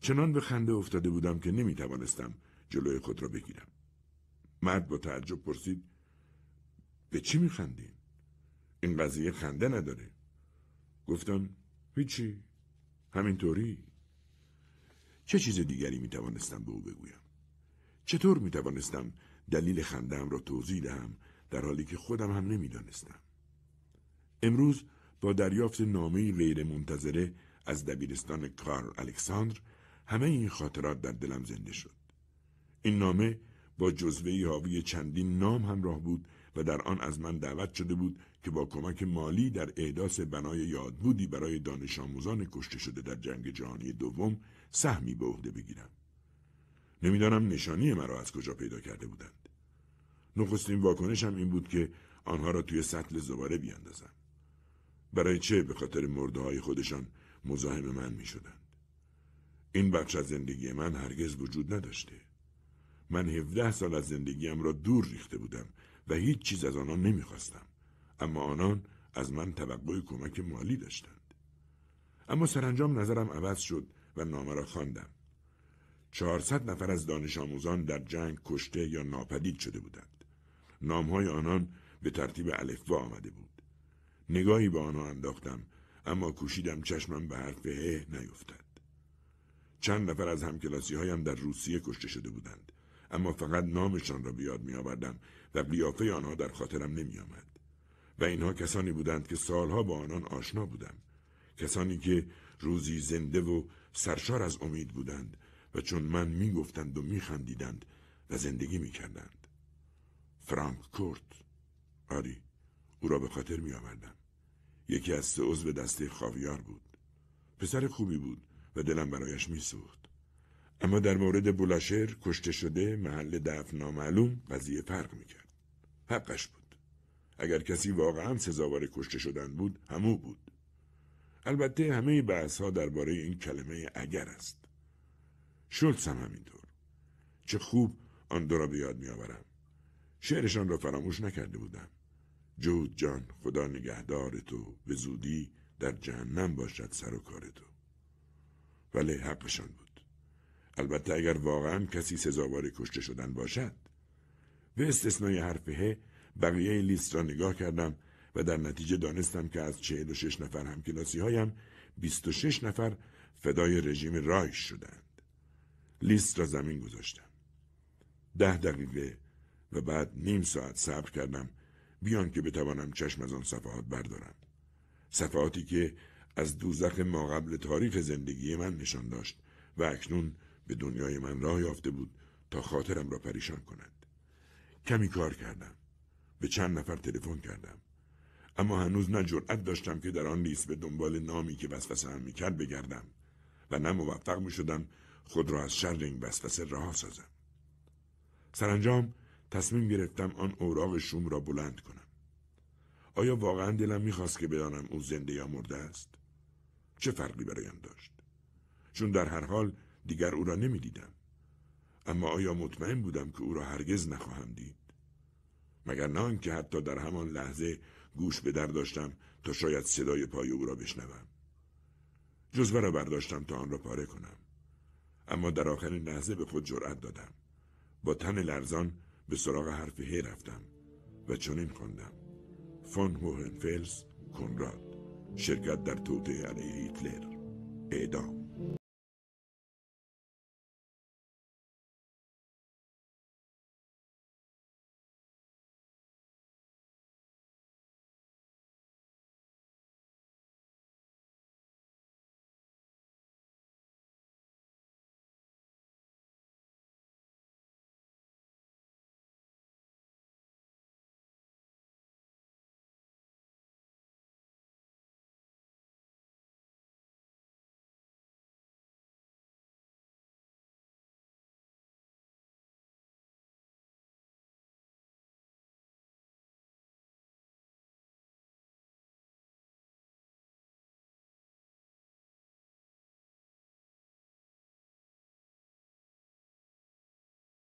چنان به خنده افتاده بودم که نمی توانستم جلوی خود را بگیرم مرد با تعجب پرسید به چی میخندین این قضیه خنده نداره گفتم هیچی همینطوری چه چیز دیگری می توانستم به او بگویم چطور می توانستم دلیل خندم را توضیح دهم در حالی که خودم هم نمیدانستم امروز با دریافت نامه غیر منتظره از دبیرستان کارل الکساندر همه این خاطرات در دلم زنده شد این نامه با جزوه حاوی چندین نام همراه بود و در آن از من دعوت شده بود که با کمک مالی در احداث بنای یادبودی برای دانش آموزان کشته شده در جنگ جهانی دوم سهمی به عهده بگیرم. نمیدانم نشانی مرا از کجا پیدا کرده بودند. نخستین واکنشم این بود که آنها را توی سطل زباره بیاندازم. برای چه به خاطر مرده های خودشان مزاحم من می شدند. این بخش از زندگی من هرگز وجود نداشته. من 17 سال از زندگیم را دور ریخته بودم و هیچ چیز از آنها نمیخواستم. اما آنان از من توقع کمک مالی داشتند اما سرانجام نظرم عوض شد و نامه را خواندم 400 نفر از دانش آموزان در جنگ کشته یا ناپدید شده بودند نامهای آنان به ترتیب و آمده بود نگاهی به آنها انداختم اما کوشیدم چشمم به حرف ه نیفتد چند نفر از همکلاسی هایم در روسیه کشته شده بودند اما فقط نامشان را بیاد می آوردم و قیافه آنها در خاطرم نمی آمد. و اینها کسانی بودند که سالها با آنان آشنا بودم کسانی که روزی زنده و سرشار از امید بودند و چون من میگفتند و میخندیدند و زندگی میکردند فرانک کورت آری او را به خاطر میآوردم یکی از سه عضو دسته خاویار بود پسر خوبی بود و دلم برایش میسوخت اما در مورد بولاشر کشته شده محل دفن نامعلوم قضیه فرق میکرد حقش بود اگر کسی واقعا سزاوار کشته شدن بود همو بود البته همه بحث ها درباره این کلمه اگر است شلسم هم همینطور چه خوب آن دو را به یاد میآورم شعرشان را فراموش نکرده بودم جود جان خدا نگهدار تو به زودی در جهنم باشد سر و کار تو ولی حقشان بود البته اگر واقعا کسی سزاوار کشته شدن باشد به استثنای حرفه. بقیه لیست را نگاه کردم و در نتیجه دانستم که از 46 نفر همکلاسی هایم 26 نفر فدای رژیم رایش شدند. لیست را زمین گذاشتم. ده دقیقه و بعد نیم ساعت صبر کردم بیان که بتوانم چشم از آن صفحات بردارم. صفحاتی که از دوزخ ما قبل تاریخ زندگی من نشان داشت و اکنون به دنیای من راه یافته بود تا خاطرم را پریشان کند. کمی کار کردم. به چند نفر تلفن کردم اما هنوز نه جرأت داشتم که در آن لیست به دنبال نامی که وسوسه هم میکرد بگردم و نه موفق میشدم خود را از شر این وسوسه رها سازم سرانجام تصمیم گرفتم آن اوراق شوم را بلند کنم آیا واقعا دلم میخواست که بدانم او زنده یا مرده است چه فرقی برایم داشت چون در هر حال دیگر او را نمیدیدم اما آیا مطمئن بودم که او را هرگز نخواهم دید مگر نه که حتی در همان لحظه گوش به در داشتم تا شاید صدای پای او را بشنوم جزوه را برداشتم تا آن را پاره کنم اما در آخرین لحظه به خود جرأت دادم با تن لرزان به سراغ حرف هی رفتم و چنین خواندم فون هوهنفلس کنراد شرکت در توطعه علیه هیتلر اعدام